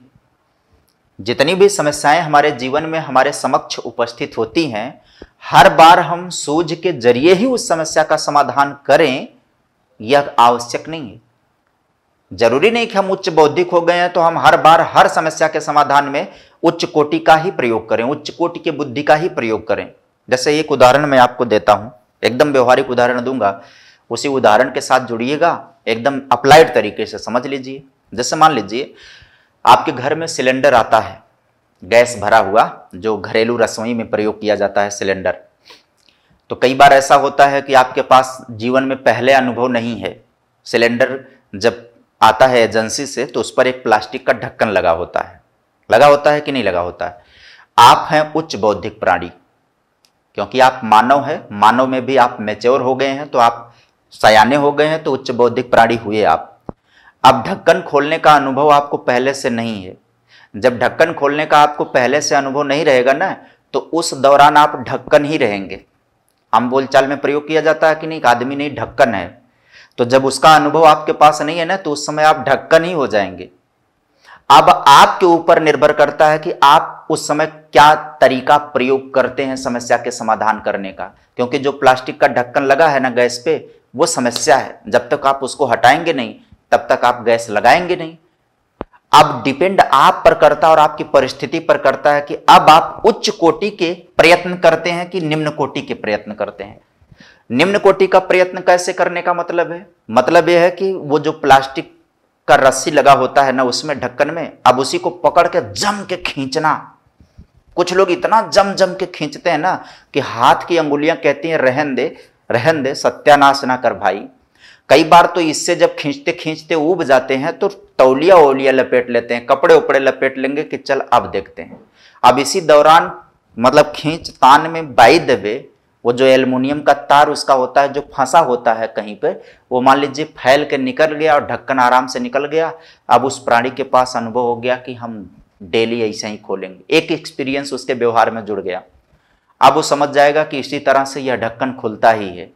जितनी भी समस्याएं हमारे जीवन में हमारे समक्ष उपस्थित होती हैं हर बार हम सूझ के जरिए ही उस समस्या का समाधान करें यह आवश्यक नहीं है जरूरी नहीं कि हम उच्च बौद्धिक हो गए हैं तो हम हर बार हर समस्या के समाधान में उच्च कोटि का ही प्रयोग करें उच्च कोटि की बुद्धि का ही प्रयोग करें जैसे एक उदाहरण मैं आपको देता हूं एकदम व्यवहारिक उदाहरण दूंगा उसी उदाहरण के साथ जुड़िएगा एकदम अप्लाइड तरीके से समझ लीजिए जैसे मान लीजिए आपके घर में सिलेंडर आता है गैस भरा हुआ जो घरेलू रसोई में प्रयोग किया जाता है सिलेंडर तो कई बार ऐसा होता है कि आपके पास जीवन में पहले अनुभव नहीं है सिलेंडर जब आता है एजेंसी से तो उस पर एक प्लास्टिक का ढक्कन लगा होता है लगा होता है कि नहीं लगा होता है आप हैं उच्च बौद्धिक प्राणी क्योंकि आप मानव हैं मानव में भी आप मेच्योर हो गए हैं तो आप सयाने हो गए हैं तो उच्च बौद्धिक प्राणी हुए आप अब ढक्कन खोलने का अनुभव आपको पहले से नहीं है जब ढक्कन खोलने का आपको पहले से अनुभव नहीं रहेगा ना तो उस दौरान आप ढक्कन ही रहेंगे आम बोलचाल में प्रयोग किया जाता है कि नहीं आदमी नहीं ढक्कन है तो जब उसका अनुभव आपके पास नहीं है ना तो उस समय आप ढक्कन ही हो जाएंगे अब आपके ऊपर निर्भर करता है कि आप उस समय क्या तरीका प्रयोग करते हैं समस्या के समाधान करने का क्योंकि जो प्लास्टिक का ढक्कन लगा है ना गैस पे वो समस्या है जब तक आप उसको हटाएंगे नहीं तब तक आप गैस लगाएंगे नहीं अब डिपेंड आप पर करता और आपकी परिस्थिति पर करता है कि अब आप उच्च कोटि के प्रयत्न करते हैं कि निम्न कोटि के प्रयत्न करते हैं निम्न कोटि का प्रयत्न कैसे करने का मतलब है मतलब यह है कि वो जो प्लास्टिक का रस्सी लगा होता है ना उसमें ढक्कन में अब उसी को पकड़ के जम के खींचना कुछ लोग इतना जम जम के खींचते हैं ना कि हाथ की अंगुलियां कहती हैं रहन दे रहन दे सत्यानाश ना कर भाई कई बार तो इससे जब खींचते खींचते उब जाते हैं तो तौलिया ओलिया लपेट लेते हैं कपड़े उपड़े लपेट लेंगे कि चल अब देखते हैं अब इसी दौरान मतलब खींच तान में बाई दबे वो जो एल्युमिनियम का तार उसका होता है जो फंसा होता है कहीं पे वो मान लीजिए फैल के निकल गया और ढक्कन आराम से निकल गया अब उस प्राणी के पास अनुभव हो गया कि हम डेली ऐसे ही खोलेंगे एक एक्सपीरियंस उसके व्यवहार में जुड़ गया अब वो समझ जाएगा कि इसी तरह से यह ढक्कन खुलता ही है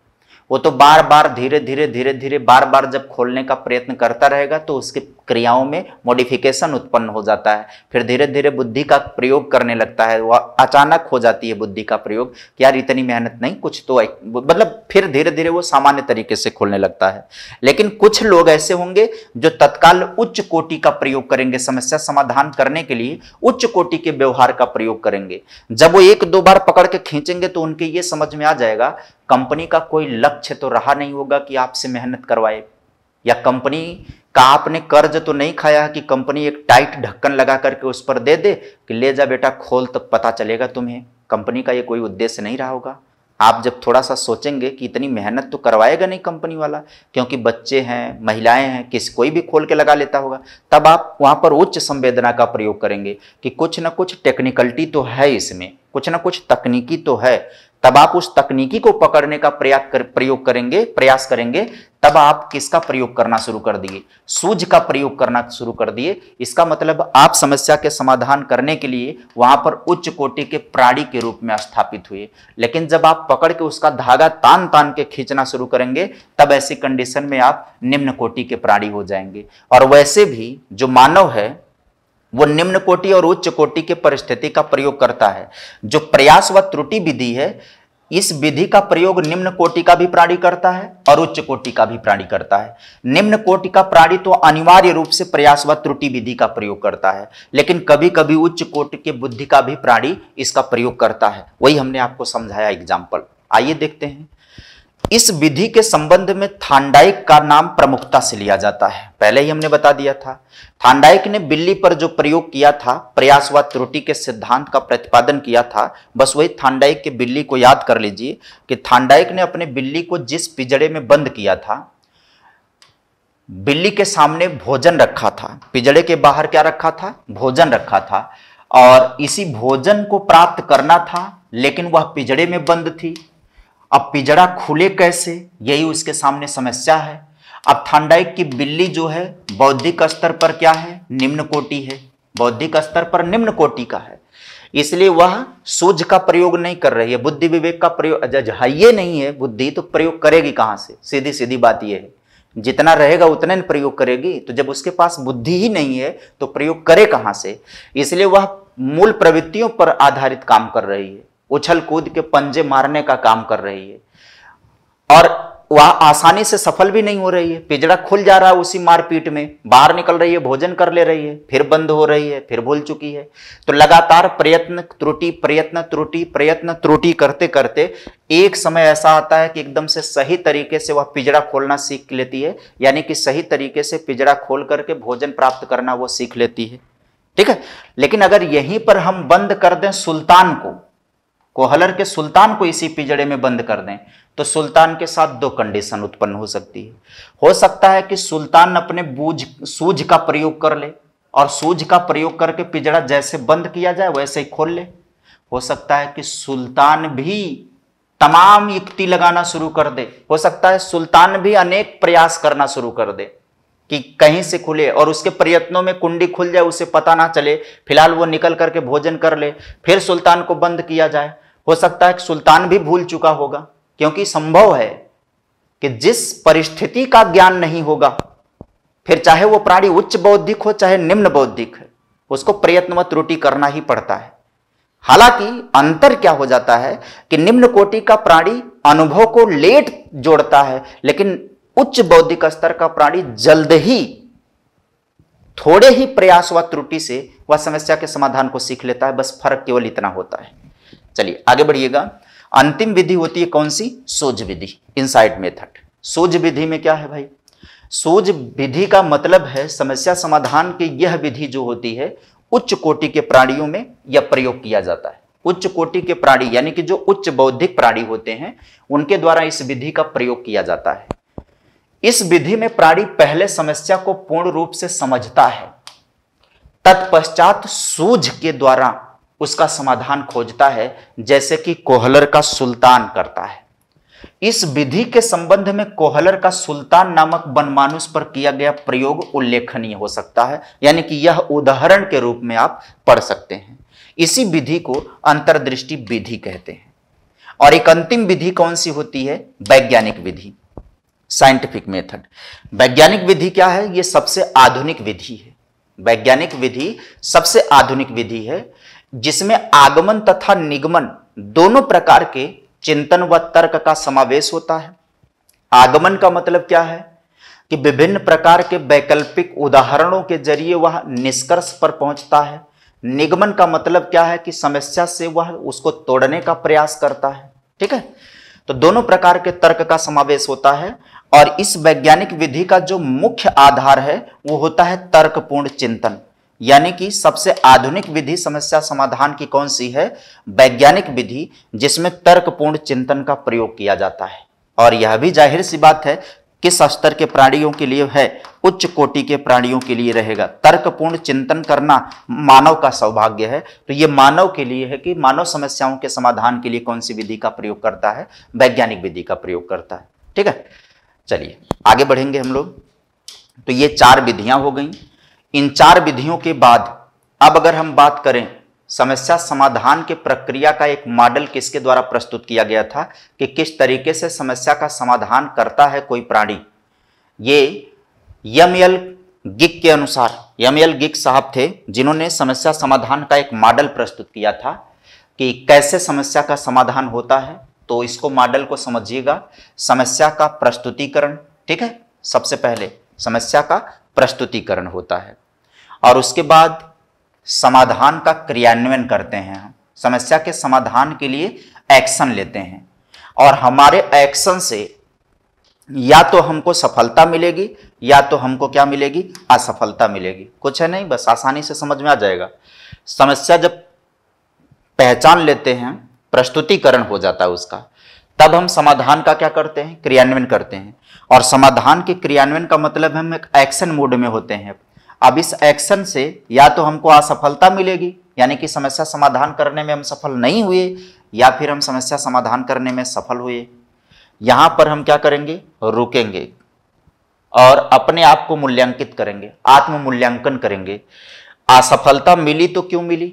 वो तो बार बार धीरे धीरे धीरे धीरे बार बार जब खोलने का प्रयत्न करता रहेगा तो उसके क्रियाओं में मॉडिफिकेशन उत्पन्न हो जाता है फिर धीरे धीरे बुद्धि का प्रयोग करने लगता है वह अचानक हो जाती है बुद्धि का प्रयोग यार इतनी मेहनत नहीं कुछ तो मतलब फिर धीरे धीरे वो सामान्य तरीके से खोलने लगता है लेकिन कुछ लोग ऐसे होंगे जो तत्काल उच्च कोटि का प्रयोग करेंगे समस्या समाधान करने के लिए उच्च कोटि के व्यवहार का प्रयोग करेंगे जब वो एक दो बार पकड़ के खींचेंगे तो उनके ये समझ में आ जाएगा कंपनी का कोई लक्ष्य तो रहा नहीं होगा कि आपसे मेहनत करवाए या कंपनी का आपने कर्ज तो नहीं खाया कि कंपनी एक टाइट ढक्कन लगा करके उस पर दे दे कि ले जा बेटा खोल तब पता चलेगा तुम्हें कंपनी का ये कोई उद्देश्य नहीं रहा होगा आप जब थोड़ा सा सोचेंगे कि इतनी मेहनत तो करवाएगा नहीं कंपनी वाला क्योंकि बच्चे हैं महिलाएं हैं किस कोई भी खोल के लगा लेता होगा तब आप वहाँ पर उच्च संवेदना का प्रयोग करेंगे कि कुछ ना कुछ टेक्निकलिटी तो है इसमें कुछ ना कुछ तकनीकी तो है तब आप उस तकनीकी को पकड़ने का प्रयास कर, प्रयोग करेंगे प्रयास करेंगे तब आप किसका प्रयोग करना शुरू कर दिए सूझ का प्रयोग करना शुरू कर दिए इसका मतलब आप समस्या के समाधान करने के लिए वहां पर उच्च कोटि के प्राणी के रूप में स्थापित हुए लेकिन जब आप पकड़ के उसका धागा तान तान के खींचना शुरू करेंगे तब ऐसी कंडीशन में आप निम्न कोटि के प्राणी हो जाएंगे और वैसे भी जो मानव है वो निम्न कोटि और उच्च कोटि के परिस्थिति का प्रयोग करता है जो प्रयास व त्रुटि विधि है इस विधि का प्रयोग निम्न कोटि का भी प्राणी करता है और उच्च कोटि का भी प्राणी करता है निम्न कोटि का प्राणी तो अनिवार्य रूप से प्रयास व त्रुटि विधि का प्रयोग करता है लेकिन कभी कभी उच्च कोटि के बुद्धि का भी प्राणी इसका प्रयोग करता है वही हमने आपको समझाया एग्जाम्पल आइए देखते हैं इस विधि के संबंध में थांडाइक का नाम प्रमुखता से लिया जाता है पहले ही हमने बता दिया था थांडाइक ने बिल्ली पर जो प्रयोग किया था प्रयास व त्रुटि के सिद्धांत का प्रतिपादन किया था बस वही थांडाइक के बिल्ली को याद कर लीजिए कि थांडाइक ने अपने बिल्ली को जिस पिजड़े में बंद किया था बिल्ली के सामने भोजन रखा था पिजड़े के बाहर क्या रखा था भोजन रखा था और इसी भोजन को प्राप्त करना था लेकिन वह पिजड़े में बंद थी अब पिजड़ा खुले कैसे यही उसके सामने समस्या है अब थांडाइक की बिल्ली जो है बौद्धिक स्तर पर क्या है निम्न कोटि है बौद्धिक स्तर पर निम्न कोटि का है इसलिए वह सूझ का प्रयोग नहीं कर रही है बुद्धि विवेक का प्रयोग जज हाइये नहीं है बुद्धि तो प्रयोग करेगी कहाँ से सीधी सीधी बात यह है जितना रहेगा उतना ही प्रयोग करेगी तो जब उसके पास बुद्धि ही नहीं है तो प्रयोग करे कहाँ से इसलिए वह मूल प्रवृत्तियों पर आधारित काम कर रही है उछल कूद के पंजे मारने का काम कर रही है और वह आसानी से सफल भी नहीं हो रही है पिजड़ा खुल जा रहा है उसी मारपीट में बाहर निकल रही है भोजन कर ले रही है फिर बंद हो रही है फिर भूल चुकी है तो लगातार प्रयत्न त्रुटि प्रयत्न त्रुटि प्रयत्न त्रुटि करते करते एक समय ऐसा आता है कि एकदम से सही तरीके से वह पिजड़ा खोलना सीख लेती है यानी कि सही तरीके से पिजड़ा खोल करके भोजन प्राप्त करना वो सीख लेती है ठीक है लेकिन अगर यहीं पर हम बंद कर दें सुल्तान को कोहलर के सुल्तान को इसी पिजड़े में बंद कर दें तो सुल्तान के साथ दो कंडीशन उत्पन्न हो सकती है हो सकता है कि सुल्तान अपने बूझ सूझ का प्रयोग कर ले और सूझ का प्रयोग करके पिजड़ा जैसे बंद किया जाए वैसे ही खोल ले हो सकता है कि सुल्तान भी तमाम युक्ति लगाना शुरू कर दे हो सकता है सुल्तान भी अनेक प्रयास करना शुरू कर दे कि कहीं से खुले और उसके प्रयत्नों में कुंडी खुल जाए उसे पता ना चले फिलहाल वो निकल करके भोजन कर ले फिर सुल्तान को बंद किया जाए हो सकता है कि सुल्तान भी भूल चुका होगा क्योंकि संभव है कि जिस परिस्थिति का ज्ञान नहीं होगा फिर चाहे वो प्राणी उच्च बौद्धिक हो चाहे निम्न बौद्धिक है उसको प्रयत्न व त्रुटि करना ही पड़ता है हालांकि अंतर क्या हो जाता है कि निम्न कोटि का प्राणी अनुभव को लेट जोड़ता है लेकिन उच्च बौद्धिक स्तर का प्राणी जल्द ही थोड़े ही प्रयास व त्रुटि से वह समस्या के समाधान को सीख लेता है बस फर्क केवल इतना होता है चलिए आगे बढ़िएगा अंतिम विधि होती है कौन सी सोज विधि साइड मेथड सोज विधि में क्या है भाई सोज विधि का मतलब है समस्या समाधान की यह विधि जो होती है उच्च कोटि के प्राणियों में यह प्रयोग किया जाता है उच्च कोटि के प्राणी यानी कि जो उच्च बौद्धिक प्राणी होते हैं उनके द्वारा इस विधि का प्रयोग किया जाता है इस विधि में प्राणी पहले समस्या को पूर्ण रूप से समझता है तत्पश्चात सूझ के द्वारा उसका समाधान खोजता है जैसे कि कोहलर का सुल्तान करता है इस विधि के संबंध में कोहलर का सुल्तान नामक बनमानुष पर किया गया प्रयोग उल्लेखनीय हो सकता है यानी कि यह उदाहरण के रूप में आप पढ़ सकते हैं इसी विधि को अंतर्दृष्टि विधि कहते हैं और एक अंतिम विधि कौन सी होती है वैज्ञानिक विधि साइंटिफिक मेथड वैज्ञानिक विधि क्या है ये सबसे आधुनिक विधि है वैज्ञानिक विधि सबसे आधुनिक विधि है जिसमें आगमन तथा निगमन दोनों प्रकार के चिंतन व तर्क का समावेश होता है आगमन का मतलब क्या है कि विभिन्न प्रकार के वैकल्पिक उदाहरणों के जरिए वह निष्कर्ष पर पहुंचता है निगमन का मतलब क्या है कि समस्या से वह उसको तोड़ने का प्रयास करता है ठीक है तो दोनों प्रकार के तर्क का समावेश होता है और इस वैज्ञानिक विधि का जो मुख्य आधार है वो होता है तर्कपूर्ण चिंतन यानी कि सबसे आधुनिक विधि समस्या समाधान की कौन सी है वैज्ञानिक विधि जिसमें तर्कपूर्ण चिंतन का प्रयोग किया जाता है और यह भी जाहिर सी बात है किस स्तर के प्राणियों के लिए है उच्च कोटि के प्राणियों के लिए रहेगा तर्कपूर्ण चिंतन करना मानव का सौभाग्य है तो ये मानव के लिए है कि मानव समस्याओं के समाधान के लिए कौन सी विधि का प्रयोग करता है वैज्ञानिक विधि का प्रयोग करता है ठीक है चलिए आगे बढ़ेंगे हम लोग तो ये चार विधियां हो गई इन चार विधियों के बाद अब अगर हम बात करें समस्या समाधान के प्रक्रिया का एक मॉडल किसके द्वारा प्रस्तुत किया गया था कि किस तरीके से समस्या का समाधान करता है कोई प्राणी ये यम एल गिक के अनुसार यम एल गिक साहब थे जिन्होंने समस्या समाधान का एक मॉडल प्रस्तुत किया था कि कैसे समस्या का समाधान होता है तो इसको मॉडल को समझिएगा समस्या का प्रस्तुतिकरण ठीक है सबसे पहले समस्या का प्रस्तुतिकरण होता है और उसके बाद समाधान का क्रियान्वयन करते हैं हम समस्या के समाधान के लिए एक्शन लेते हैं और हमारे एक्शन से या तो हमको सफलता मिलेगी या तो हमको क्या मिलेगी असफलता मिलेगी कुछ है नहीं बस आसानी से समझ में आ जाएगा समस्या जब पहचान लेते हैं प्रस्तुतिकरण हो जाता है उसका तब हम समाधान का क्या करते हैं क्रियान्वयन करते हैं और समाधान के क्रियान्वयन का मतलब हम एक एक्शन मोड में होते हैं अब इस एक्शन से या तो हमको असफलता मिलेगी यानी कि समस्या समाधान करने में हम सफल नहीं हुए या फिर हम समस्या समाधान करने में सफल हुए यहां पर हम क्या करेंगे रुकेंगे और अपने आप को मूल्यांकित करेंगे आत्म मूल्यांकन करेंगे असफलता मिली तो क्यों मिली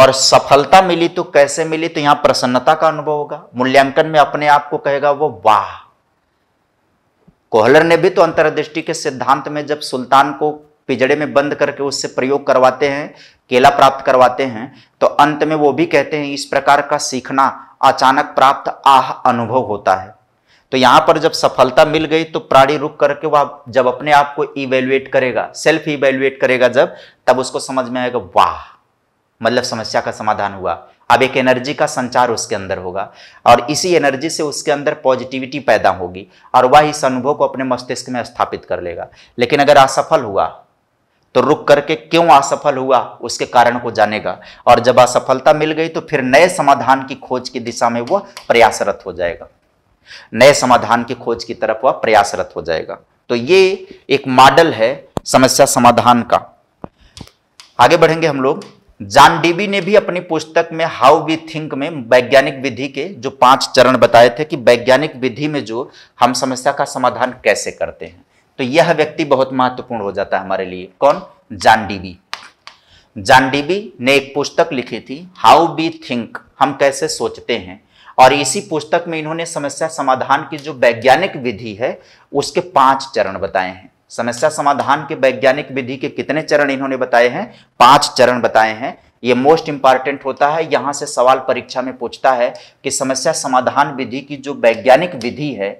और सफलता मिली तो कैसे मिली तो यहां प्रसन्नता का अनुभव होगा मूल्यांकन में अपने आप को कहेगा वो वाह कोहलर ने भी तो अंतर्दृष्टि के सिद्धांत में जब सुल्तान को पिजड़े में बंद करके उससे प्रयोग करवाते हैं केला प्राप्त करवाते हैं तो अंत में वो भी कहते हैं इस प्रकार का सीखना अचानक प्राप्त आह अनुभव होता है तो यहां पर जब सफलता मिल गई तो प्राणी रुक करके वह जब अपने आप को इवेल्युएट करेगा सेल्फ इवेल्युएट करेगा जब तब उसको समझ में आएगा वाह मतलब समस्या का समाधान हुआ अब एक एनर्जी का संचार उसके अंदर होगा और इसी एनर्जी से उसके अंदर पॉजिटिविटी पैदा होगी और वह इस अनुभव को अपने मस्तिष्क में स्थापित कर लेगा लेकिन अगर असफल हुआ तो रुक करके क्यों असफल हुआ उसके कारण को जानेगा और जब असफलता मिल गई तो फिर नए समाधान की खोज की दिशा में वह प्रयासरत हो जाएगा नए समाधान की खोज की तरफ वह प्रयासरत हो जाएगा तो ये एक मॉडल है समस्या समाधान का आगे बढ़ेंगे हम लोग जान डीबी ने भी अपनी पुस्तक में हाउ वी थिंक में वैज्ञानिक विधि के जो पांच चरण बताए थे कि वैज्ञानिक विधि में जो हम समस्या का समाधान कैसे करते हैं तो यह व्यक्ति बहुत महत्वपूर्ण हो जाता है हमारे लिए कौन जानडीबी जानडीबी ने एक पुस्तक लिखी थी हाउ बी थिंक हम कैसे सोचते हैं और इसी पुस्तक में इन्होंने समस्या समाधान की जो वैज्ञानिक विधि है उसके पांच चरण बताए हैं समस्या समाधान के वैज्ञानिक विधि के कितने चरण इन्होंने बताए हैं पांच चरण बताए हैं ये मोस्ट इंपॉर्टेंट होता है यहां से सवाल परीक्षा में पूछता है कि समस्या समाधान विधि की जो वैज्ञानिक विधि है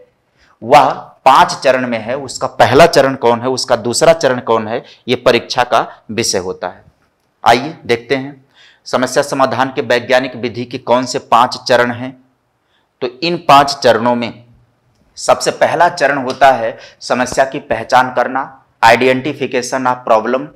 वह पांच चरण में है उसका पहला चरण कौन है उसका दूसरा चरण कौन है ये परीक्षा का विषय होता है आइए देखते हैं समस्या समाधान के वैज्ञानिक विधि के कौन से पांच चरण हैं तो इन पांच चरणों में सबसे पहला चरण होता है समस्या की पहचान करना आइडेंटिफिकेशन ऑफ प्रॉब्लम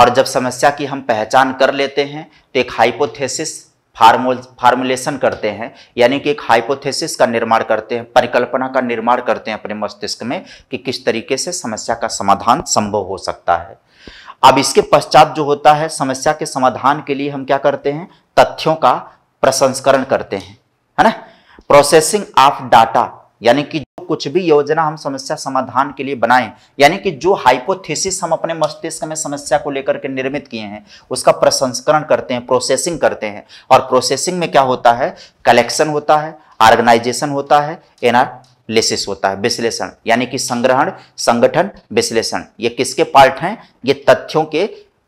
और जब समस्या की हम पहचान कर लेते हैं तो एक हाइपोथेसिस फार्मोल फार्मुलेशन करते हैं यानी कि एक हाइपोथेसिस का निर्माण करते हैं परिकल्पना का निर्माण करते हैं अपने मस्तिष्क में कि किस तरीके से समस्या का समाधान संभव हो सकता है अब इसके पश्चात जो होता है समस्या के समाधान के लिए हम क्या करते हैं तथ्यों का प्रसंस्करण करते हैं है ना प्रोसेसिंग ऑफ डाटा यानी कि कुछ भी योजना हम समस्या समाधान के लिए बनाएं यानी कि जो हाइपोथेसिस हम अपने मस्तिष्क में समस्या को लेकर के निर्मित किए हैं उसका प्रसंस्करण करते हैं प्रोसेसिंग करते हैं और प्रोसेसिंग में क्या होता है कलेक्शन होता है ऑर्गेनाइजेशन होता है एनआर लेसिस होता है विश्लेषण यानी कि संग्रहण संगठन विश्लेषण ये किसके पार्ट हैं ये तथ्यों के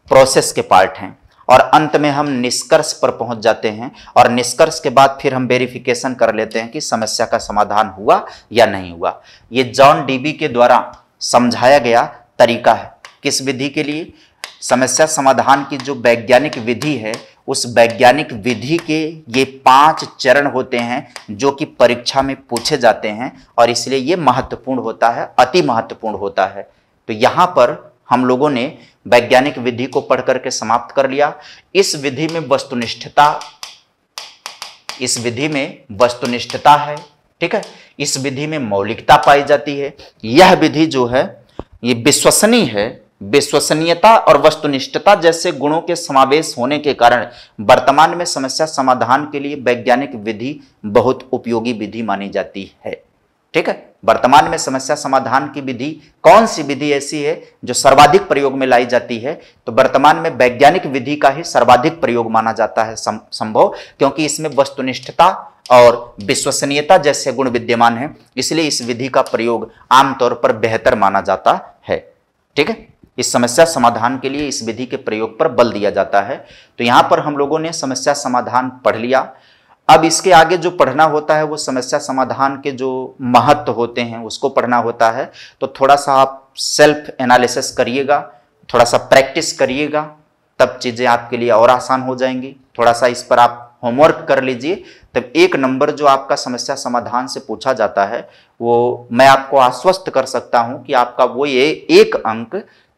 प्रोसेस के पार्ट हैं और अंत में हम निष्कर्ष पर पहुंच जाते हैं और निष्कर्ष के बाद फिर हम वेरिफिकेशन कर लेते हैं कि समस्या का समाधान हुआ या नहीं हुआ ये जॉन डीबी के द्वारा समझाया गया तरीका है किस विधि के लिए समस्या समाधान की जो वैज्ञानिक विधि है उस वैज्ञानिक विधि के ये पांच चरण होते हैं जो कि परीक्षा में पूछे जाते हैं और इसलिए ये महत्वपूर्ण होता है अति महत्वपूर्ण होता है तो यहाँ पर हम लोगों ने वैज्ञानिक विधि को पढ़ करके समाप्त कर लिया इस विधि में वस्तुनिष्ठता इस विधि में वस्तुनिष्ठता है ठीक है इस विधि में मौलिकता पाई जाती है यह विधि जो है ये विश्वसनीय है विश्वसनीयता और वस्तुनिष्ठता जैसे गुणों के समावेश होने के कारण वर्तमान में समस्या समाधान के लिए वैज्ञानिक विधि बहुत उपयोगी विधि मानी जाती है ठीक है वर्तमान में समस्या समाधान की विधि कौन सी विधि ऐसी है जो सर्वाधिक प्रयोग में लाई जाती है तो वर्तमान में वैज्ञानिक विधि का ही सर्वाधिक प्रयोग माना जाता है सम, संभव क्योंकि इसमें वस्तुनिष्ठता और विश्वसनीयता जैसे गुण विद्यमान है इसलिए इस विधि का प्रयोग आमतौर पर बेहतर माना जाता है ठीक है इस समस्या समाधान के लिए इस विधि के प्रयोग पर बल दिया जाता है तो यहां पर हम लोगों ने समस्या समाधान पढ़ लिया अब इसके आगे जो पढ़ना होता है वो समस्या समाधान के जो महत्व होते हैं उसको पढ़ना होता है तो थोड़ा सा आप सेल्फ एनालिसिस करिएगा थोड़ा सा प्रैक्टिस करिएगा तब चीज़ें आपके लिए और आसान हो जाएंगी थोड़ा सा इस पर आप होमवर्क कर लीजिए तब एक नंबर जो आपका समस्या समाधान से पूछा जाता है वो मैं आपको आश्वस्त कर सकता हूँ कि आपका वो ये एक अंक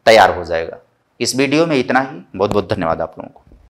तैयार हो जाएगा इस वीडियो में इतना ही बहुत बहुत धन्यवाद आप लोगों को